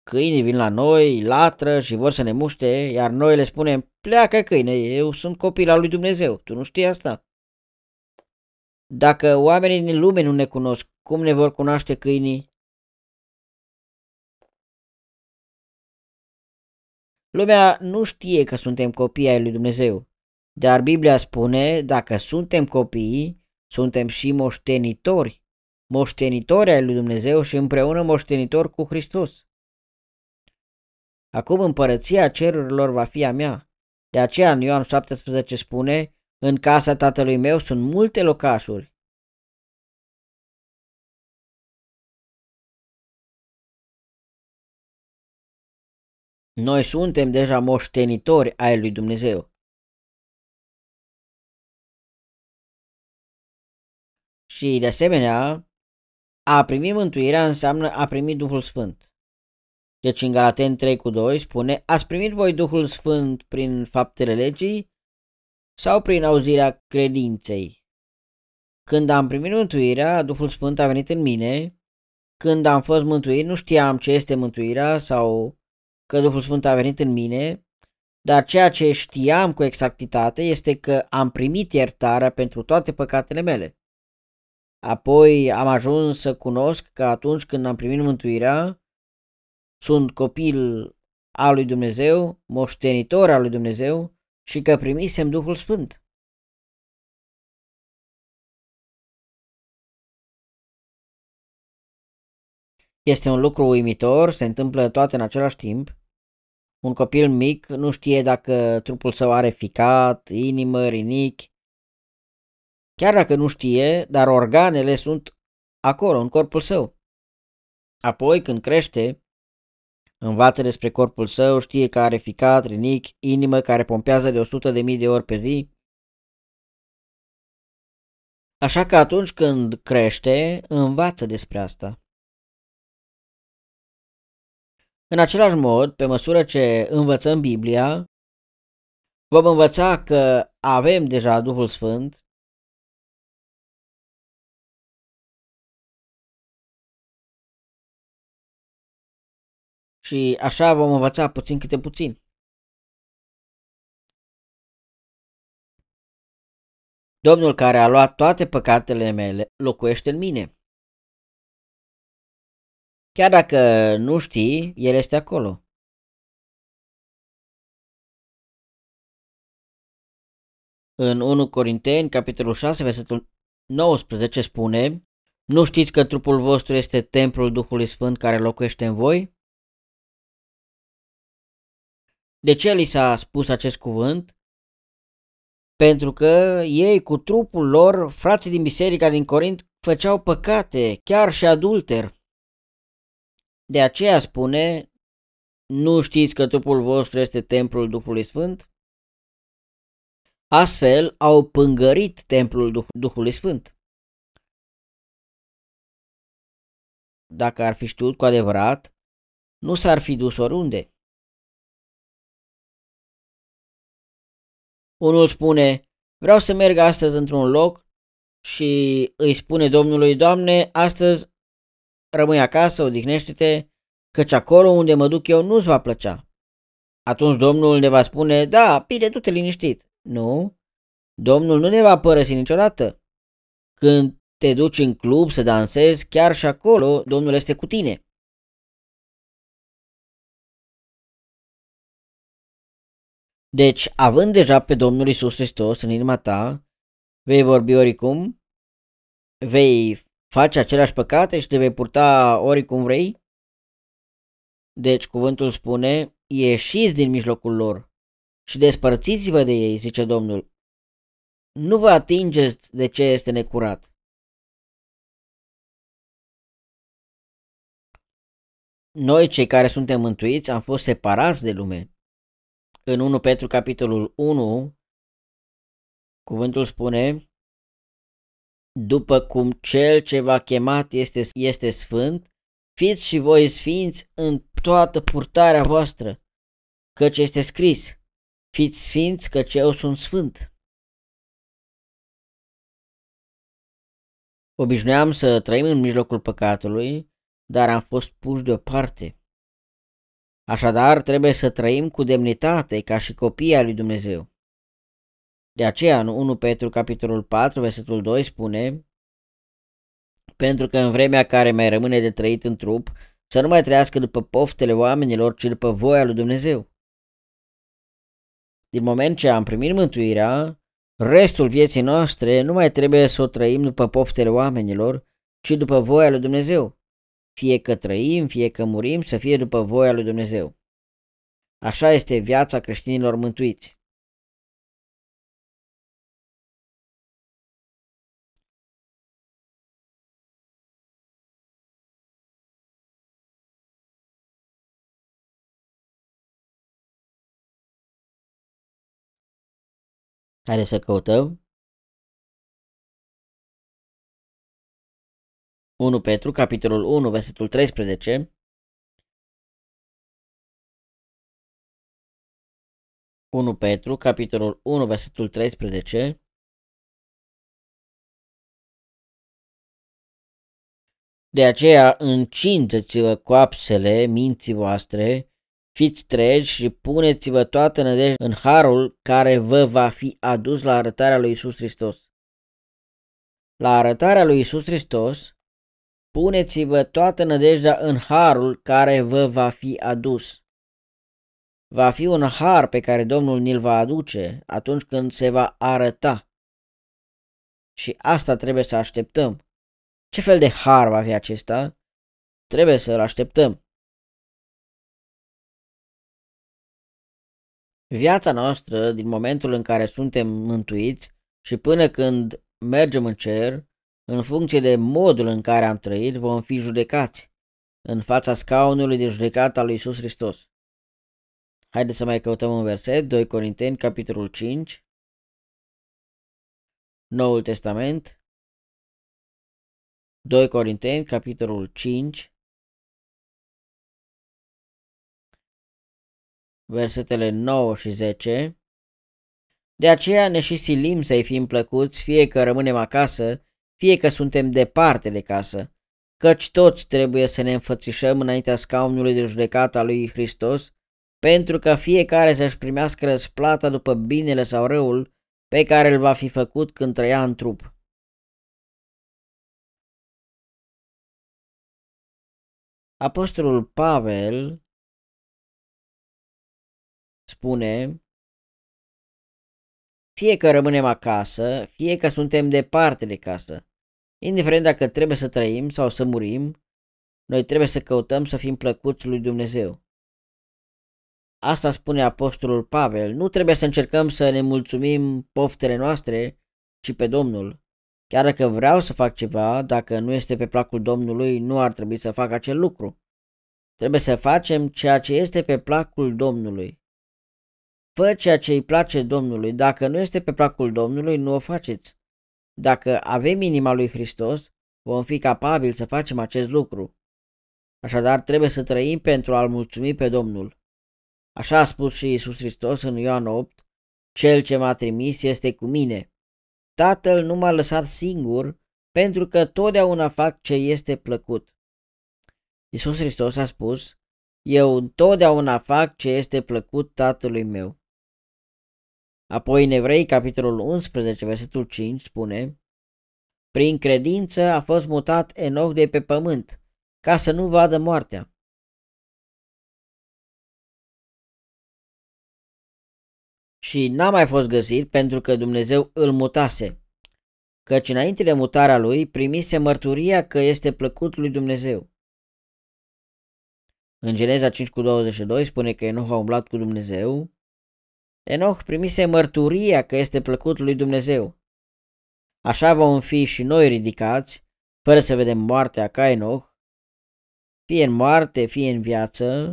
câinii vin la noi, latră și vor să ne muște, iar noi le spunem, pleacă câine, eu sunt copil al lui Dumnezeu, tu nu știi asta? Dacă oamenii din lume nu ne cunosc, cum ne vor cunoaște câinii? Lumea nu știe că suntem copii ai lui Dumnezeu, dar Biblia spune, dacă suntem copii, suntem și moștenitori moștenitori ai lui Dumnezeu și împreună moștenitor cu Hristos. Acum împărăția cerurilor va fi a mea. De aceea în Ioan 17 spune, în casa tatălui meu sunt multe locașuri. Noi suntem deja moștenitori ai lui Dumnezeu. Și de asemenea, a primi mântuirea înseamnă a primi Duhul Sfânt. Deci în Galaten 3 cu 2 spune, ați primit voi Duhul Sfânt prin faptele legii sau prin auzirea credinței? Când am primit mântuirea, Duhul Sfânt a venit în mine. Când am fost mântuit, nu știam ce este mântuirea sau că Duhul Sfânt a venit în mine, dar ceea ce știam cu exactitate este că am primit iertarea pentru toate păcatele mele. Apoi am ajuns să cunosc că atunci când am primit mântuirea, sunt copil al lui Dumnezeu, moștenitor al lui Dumnezeu și că primisem Duhul Sfânt. Este un lucru uimitor, se întâmplă toate în același timp. Un copil mic nu știe dacă trupul său are ficat, inimă, rinichi, Chiar dacă nu știe, dar organele sunt acolo, în corpul său. Apoi, când crește, învață despre corpul său, știe că are ficat, rinichi, inimă care pompează de 100 de mii de ori pe zi. Așa că atunci când crește, învață despre asta. În același mod, pe măsură ce învățăm Biblia, vom învăța că avem deja Duhul Sfânt, și așa vom învăța puțin câte puțin. Domnul care a luat toate păcatele mele locuiește în mine. Chiar dacă nu știi, El este acolo. În 1 Corinteni, capitolul 6, versetul 19 spune Nu știți că trupul vostru este templul Duhului Sfânt care locuiește în voi de ce li s-a spus acest cuvânt? Pentru că ei cu trupul lor, frații din biserica din Corint, făceau păcate, chiar și adulter. De aceea spune, nu știți că trupul vostru este templul Duhului Sfânt? Astfel au pângărit templul Duh- Duhului Sfânt. Dacă ar fi știut cu adevărat, nu s-ar fi dus oriunde. Unul spune, vreau să merg astăzi într-un loc și îi spune Domnului, Doamne, astăzi rămâi acasă, odihnește-te, căci acolo unde mă duc eu nu-ți va plăcea. Atunci Domnul ne va spune, da, bine, du-te liniștit. Nu, Domnul nu ne va părăsi niciodată. Când te duci în club să dansezi, chiar și acolo Domnul este cu tine. Deci, având deja pe Domnul Isus Hristos în inima ta, vei vorbi oricum, vei face aceleași păcate și te vei purta oricum vrei. Deci, cuvântul spune, ieșiți din mijlocul lor și despărțiți-vă de ei, zice Domnul. Nu vă atingeți de ce este necurat. Noi, cei care suntem mântuiți, am fost separați de lume în 1 Petru capitolul 1, cuvântul spune, după cum cel ce v-a chemat este, este sfânt, fiți și voi sfinți în toată purtarea voastră, căci este scris, fiți sfinți că eu sunt sfânt. Obișnuiam să trăim în mijlocul păcatului, dar am fost puși deoparte. Așadar, trebuie să trăim cu demnitate ca și copii al lui Dumnezeu. De aceea, în 1 Petru, capitolul 4, versetul 2 spune Pentru că în vremea care mai rămâne de trăit în trup, să nu mai trăiască după poftele oamenilor, ci după voia lui Dumnezeu. Din moment ce am primit mântuirea, restul vieții noastre nu mai trebuie să o trăim după poftele oamenilor, ci după voia lui Dumnezeu fie că trăim, fie că murim, să fie după voia lui Dumnezeu. Așa este viața creștinilor mântuiți. Haideți să căutăm. 1 Petru, capitolul 1, versetul 13, Unu Petru, capitolul 1, versetul 13, De aceea încinteți vă coapsele minții voastre, fiți treji și puneți-vă toată nădejdea în harul care vă va fi adus la arătarea lui Isus Hristos. La arătarea lui Isus Hristos, puneți-vă toată nădejdea în harul care vă va fi adus. Va fi un har pe care Domnul ni-l va aduce atunci când se va arăta. Și asta trebuie să așteptăm. Ce fel de har va fi acesta? Trebuie să-l așteptăm. Viața noastră, din momentul în care suntem mântuiți și până când mergem în cer, în funcție de modul în care am trăit, vom fi judecați în fața scaunului de judecat al lui Iisus Hristos. Haideți să mai căutăm un verset, 2 Corinteni, capitolul 5, Noul Testament, 2 Corinteni, capitolul 5, versetele 9 și 10. De aceea ne și silim să-i fim plăcuți, fie că rămânem acasă, fie că suntem departe de casă, căci toți trebuie să ne înfățișăm înaintea scaunului de judecată a lui Hristos, pentru că fiecare să-și primească răsplata după binele sau răul pe care îl va fi făcut când trăia în trup. Apostolul Pavel spune fie că rămânem acasă, fie că suntem departe de casă, Indiferent dacă trebuie să trăim sau să murim, noi trebuie să căutăm să fim plăcuți lui Dumnezeu. Asta spune apostolul Pavel, nu trebuie să încercăm să ne mulțumim poftele noastre, ci pe Domnul. Chiar dacă vreau să fac ceva, dacă nu este pe placul Domnului, nu ar trebui să fac acel lucru. Trebuie să facem ceea ce este pe placul Domnului. Fă ceea ce îi place Domnului. Dacă nu este pe placul Domnului, nu o faceți. Dacă avem inima lui Hristos, vom fi capabili să facem acest lucru. Așadar, trebuie să trăim pentru a-L mulțumi pe Domnul. Așa a spus și Iisus Hristos în Ioan 8, Cel ce m-a trimis este cu mine. Tatăl nu m-a lăsat singur, pentru că totdeauna fac ce este plăcut. Iisus Hristos a spus, Eu întotdeauna fac ce este plăcut Tatălui meu. Apoi în Evrei, capitolul 11, versetul 5 spune Prin credință a fost mutat Enoch de pe pământ, ca să nu vadă moartea. Și n-a mai fost găsit pentru că Dumnezeu îl mutase, căci înainte de mutarea lui primise mărturia că este plăcut lui Dumnezeu. În Geneza 5 cu 22 spune că Enoch a umblat cu Dumnezeu Enoch primise mărturia că este plăcut lui Dumnezeu. Așa vom fi și noi ridicați, fără să vedem moartea ca Enoch, fie în moarte, fie în viață,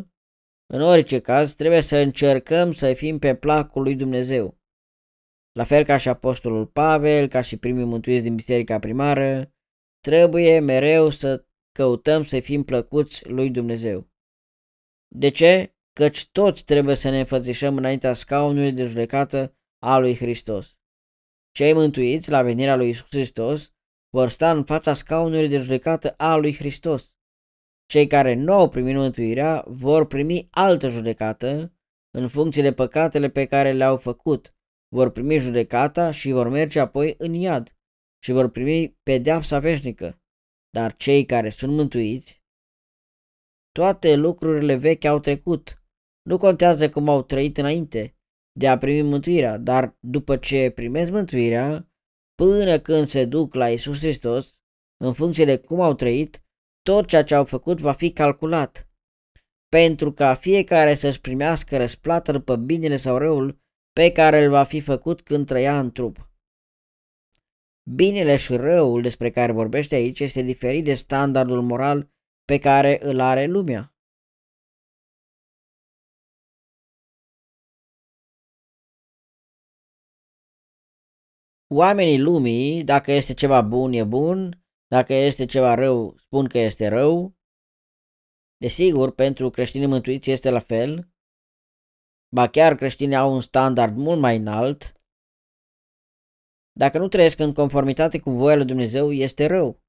în orice caz trebuie să încercăm să fim pe placul lui Dumnezeu. La fel ca și apostolul Pavel, ca și primii mântuiți din biserica primară, trebuie mereu să căutăm să fim plăcuți lui Dumnezeu. De ce? căci toți trebuie să ne înfățișăm înaintea scaunului de judecată a lui Hristos. Cei mântuiți la venirea lui Isus Hristos vor sta în fața scaunului de judecată a lui Hristos. Cei care nu au primit mântuirea vor primi altă judecată în funcție de păcatele pe care le-au făcut. Vor primi judecata și vor merge apoi în iad și vor primi pedeapsa veșnică. Dar cei care sunt mântuiți, toate lucrurile vechi au trecut, nu contează cum au trăit înainte de a primi mântuirea, dar după ce primesc mântuirea, până când se duc la Isus Hristos, în funcție de cum au trăit, tot ceea ce au făcut va fi calculat. Pentru ca fiecare să-și primească răsplată după binele sau răul pe care îl va fi făcut când trăia în trup. Binele și răul despre care vorbește aici este diferit de standardul moral pe care îl are lumea. oamenii lumii, dacă este ceva bun, e bun, dacă este ceva rău, spun că este rău. Desigur, pentru creștinii mântuiți este la fel. Ba chiar creștinii au un standard mult mai înalt. Dacă nu trăiesc în conformitate cu voia lui Dumnezeu, este rău.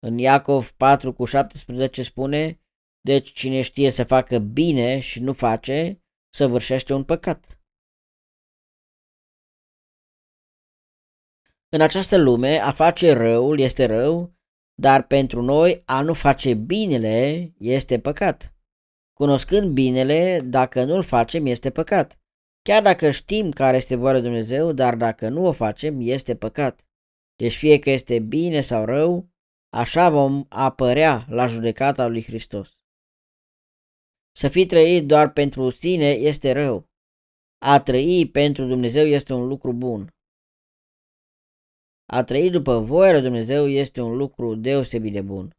În Iacov 4 cu 17 spune, deci cine știe să facă bine și nu face, săvârșește un păcat. În această lume, a face răul este rău, dar pentru noi a nu face binele este păcat. Cunoscând binele, dacă nu-l facem, este păcat. Chiar dacă știm care este voia Dumnezeu, dar dacă nu o facem, este păcat. Deci fie că este bine sau rău, așa vom apărea la judecata lui Hristos. Să fi trăit doar pentru sine este rău. A trăi pentru Dumnezeu este un lucru bun. A trăi după voia lui Dumnezeu este un lucru deosebit de bun.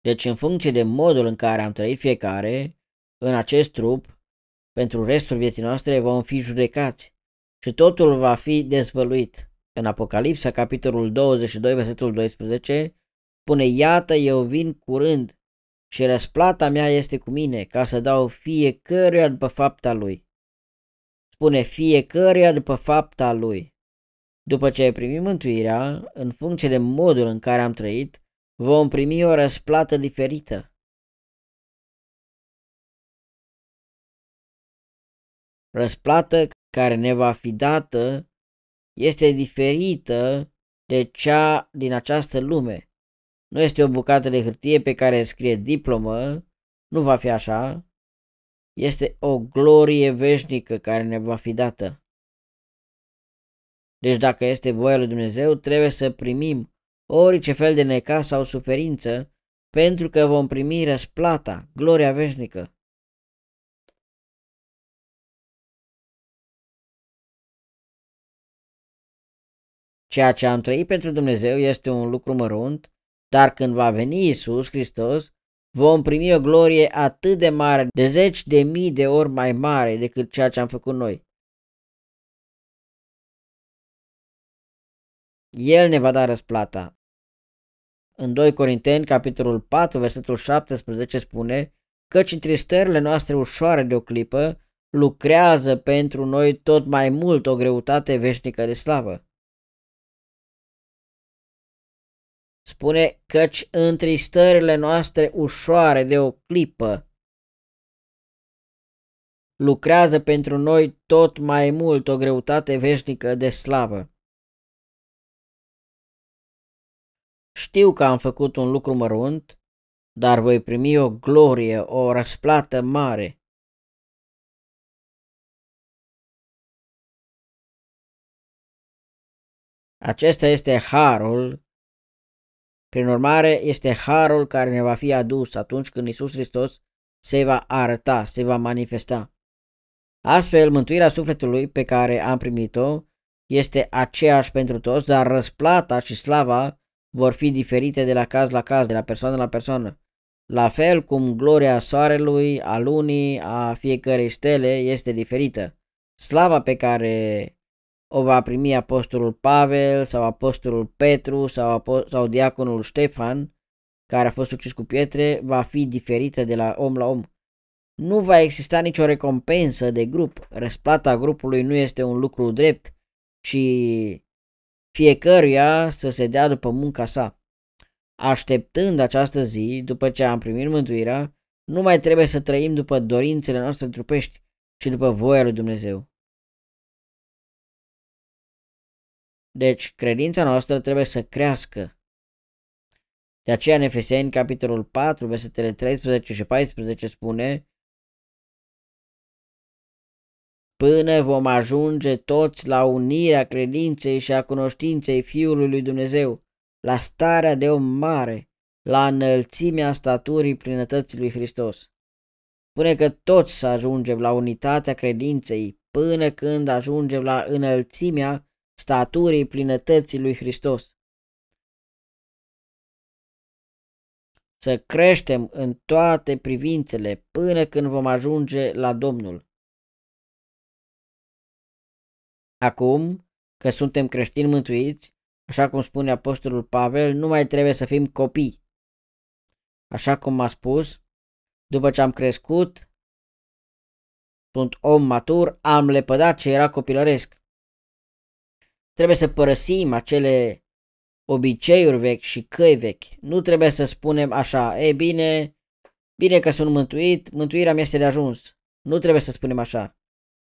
Deci în funcție de modul în care am trăit fiecare, în acest trup, pentru restul vieții noastre vom fi judecați și totul va fi dezvăluit. În Apocalipsa, capitolul 22, versetul 12, spune, iată eu vin curând și răsplata mea este cu mine ca să dau fiecăruia după fapta lui spune fiecăruia după fapta lui. După ce ai primit mântuirea, în funcție de modul în care am trăit, vom primi o răsplată diferită. Răsplată care ne va fi dată este diferită de cea din această lume. Nu este o bucată de hârtie pe care scrie diplomă, nu va fi așa, este o glorie veșnică care ne va fi dată. Deci dacă este voia lui Dumnezeu, trebuie să primim orice fel de necas sau suferință, pentru că vom primi răsplata, gloria veșnică. Ceea ce am trăit pentru Dumnezeu este un lucru mărunt, dar când va veni Isus Hristos, vom primi o glorie atât de mare, de zeci de mii de ori mai mare decât ceea ce am făcut noi. El ne va da răsplata. În 2 Corinteni, capitolul 4, versetul 17 spune căci întristările noastre ușoare de o clipă lucrează pentru noi tot mai mult o greutate veșnică de slavă. spune căci întristările noastre ușoare de o clipă lucrează pentru noi tot mai mult o greutate veșnică de slavă. Știu că am făcut un lucru mărunt, dar voi primi o glorie, o răsplată mare. Acesta este harul prin urmare, este harul care ne va fi adus atunci când Isus Hristos se va arăta, se va manifesta. Astfel, mântuirea sufletului pe care am primit-o este aceeași pentru toți, dar răsplata și slava vor fi diferite de la caz la caz, de la persoană la persoană. La fel cum gloria soarelui, a lunii, a fiecărei stele este diferită. Slava pe care o va primi apostolul Pavel sau apostolul Petru sau, apo- sau diaconul Ștefan, care a fost ucis cu pietre, va fi diferită de la om la om. Nu va exista nicio recompensă de grup. Răsplata grupului nu este un lucru drept, ci fiecăruia să se dea după munca sa. Așteptând această zi, după ce am primit mântuirea, nu mai trebuie să trăim după dorințele noastre trupești, ci după voia lui Dumnezeu. Deci, credința noastră trebuie să crească. De aceea, în Efeseni, capitolul 4, versetele 13 și 14 spune Până vom ajunge toți la unirea credinței și a cunoștinței Fiului lui Dumnezeu, la starea de om mare, la înălțimea staturii plinătății lui Hristos. până că toți să ajungem la unitatea credinței până când ajungem la înălțimea staturii plinătății lui Hristos. Să creștem în toate privințele până când vom ajunge la Domnul. Acum că suntem creștini mântuiți, așa cum spune Apostolul Pavel, nu mai trebuie să fim copii. Așa cum a spus, după ce am crescut, sunt om matur, am lepădat ce era copilăresc. Trebuie să părăsim acele obiceiuri vechi și căi vechi. Nu trebuie să spunem așa, e bine, bine că sunt mântuit, mântuirea mi este de ajuns. Nu trebuie să spunem așa.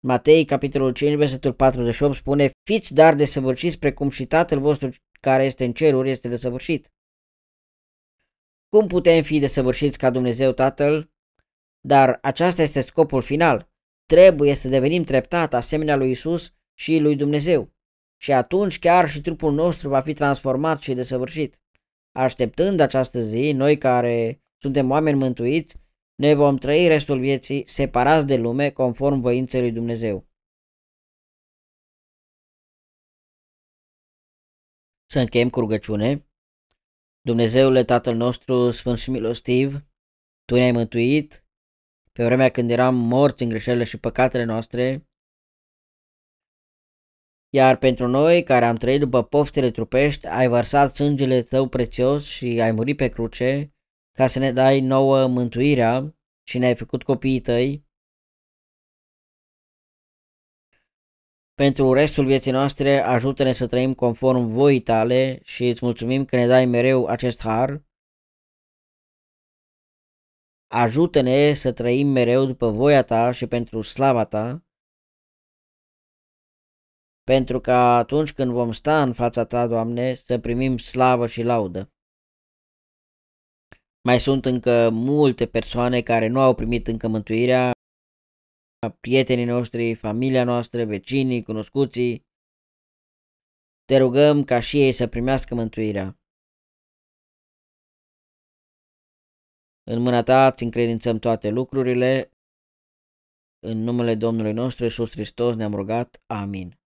Matei, capitolul 5, versetul 48 spune, Fiți dar desăvârșiți precum și Tatăl vostru care este în ceruri este desăvârșit. Cum putem fi desăvârșiți ca Dumnezeu Tatăl? Dar aceasta este scopul final. Trebuie să devenim treptat asemenea lui Isus și lui Dumnezeu și atunci chiar și trupul nostru va fi transformat și desăvârșit. Așteptând această zi, noi care suntem oameni mântuiți, ne vom trăi restul vieții separați de lume conform voinței lui Dumnezeu. Să încheiem cu rugăciune. Dumnezeule Tatăl nostru, Sfânt și Milostiv, Tu ne-ai mântuit pe vremea când eram morți în greșelile și păcatele noastre, iar pentru noi care am trăit după poftele trupești, ai vărsat sângele tău prețios și ai murit pe cruce ca să ne dai nouă mântuirea și ne-ai făcut copiii tăi. Pentru restul vieții noastre ajută-ne să trăim conform voii tale și îți mulțumim că ne dai mereu acest har. Ajută-ne să trăim mereu după voia ta și pentru slava ta pentru ca atunci când vom sta în fața Ta, Doamne, să primim slavă și laudă. Mai sunt încă multe persoane care nu au primit încă mântuirea, prietenii noștri, familia noastră, vecinii, cunoscuții. Te rugăm ca și ei să primească mântuirea. În mâna Ta îți încredințăm toate lucrurile. În numele Domnului nostru Iisus Hristos ne-am rugat. Amin.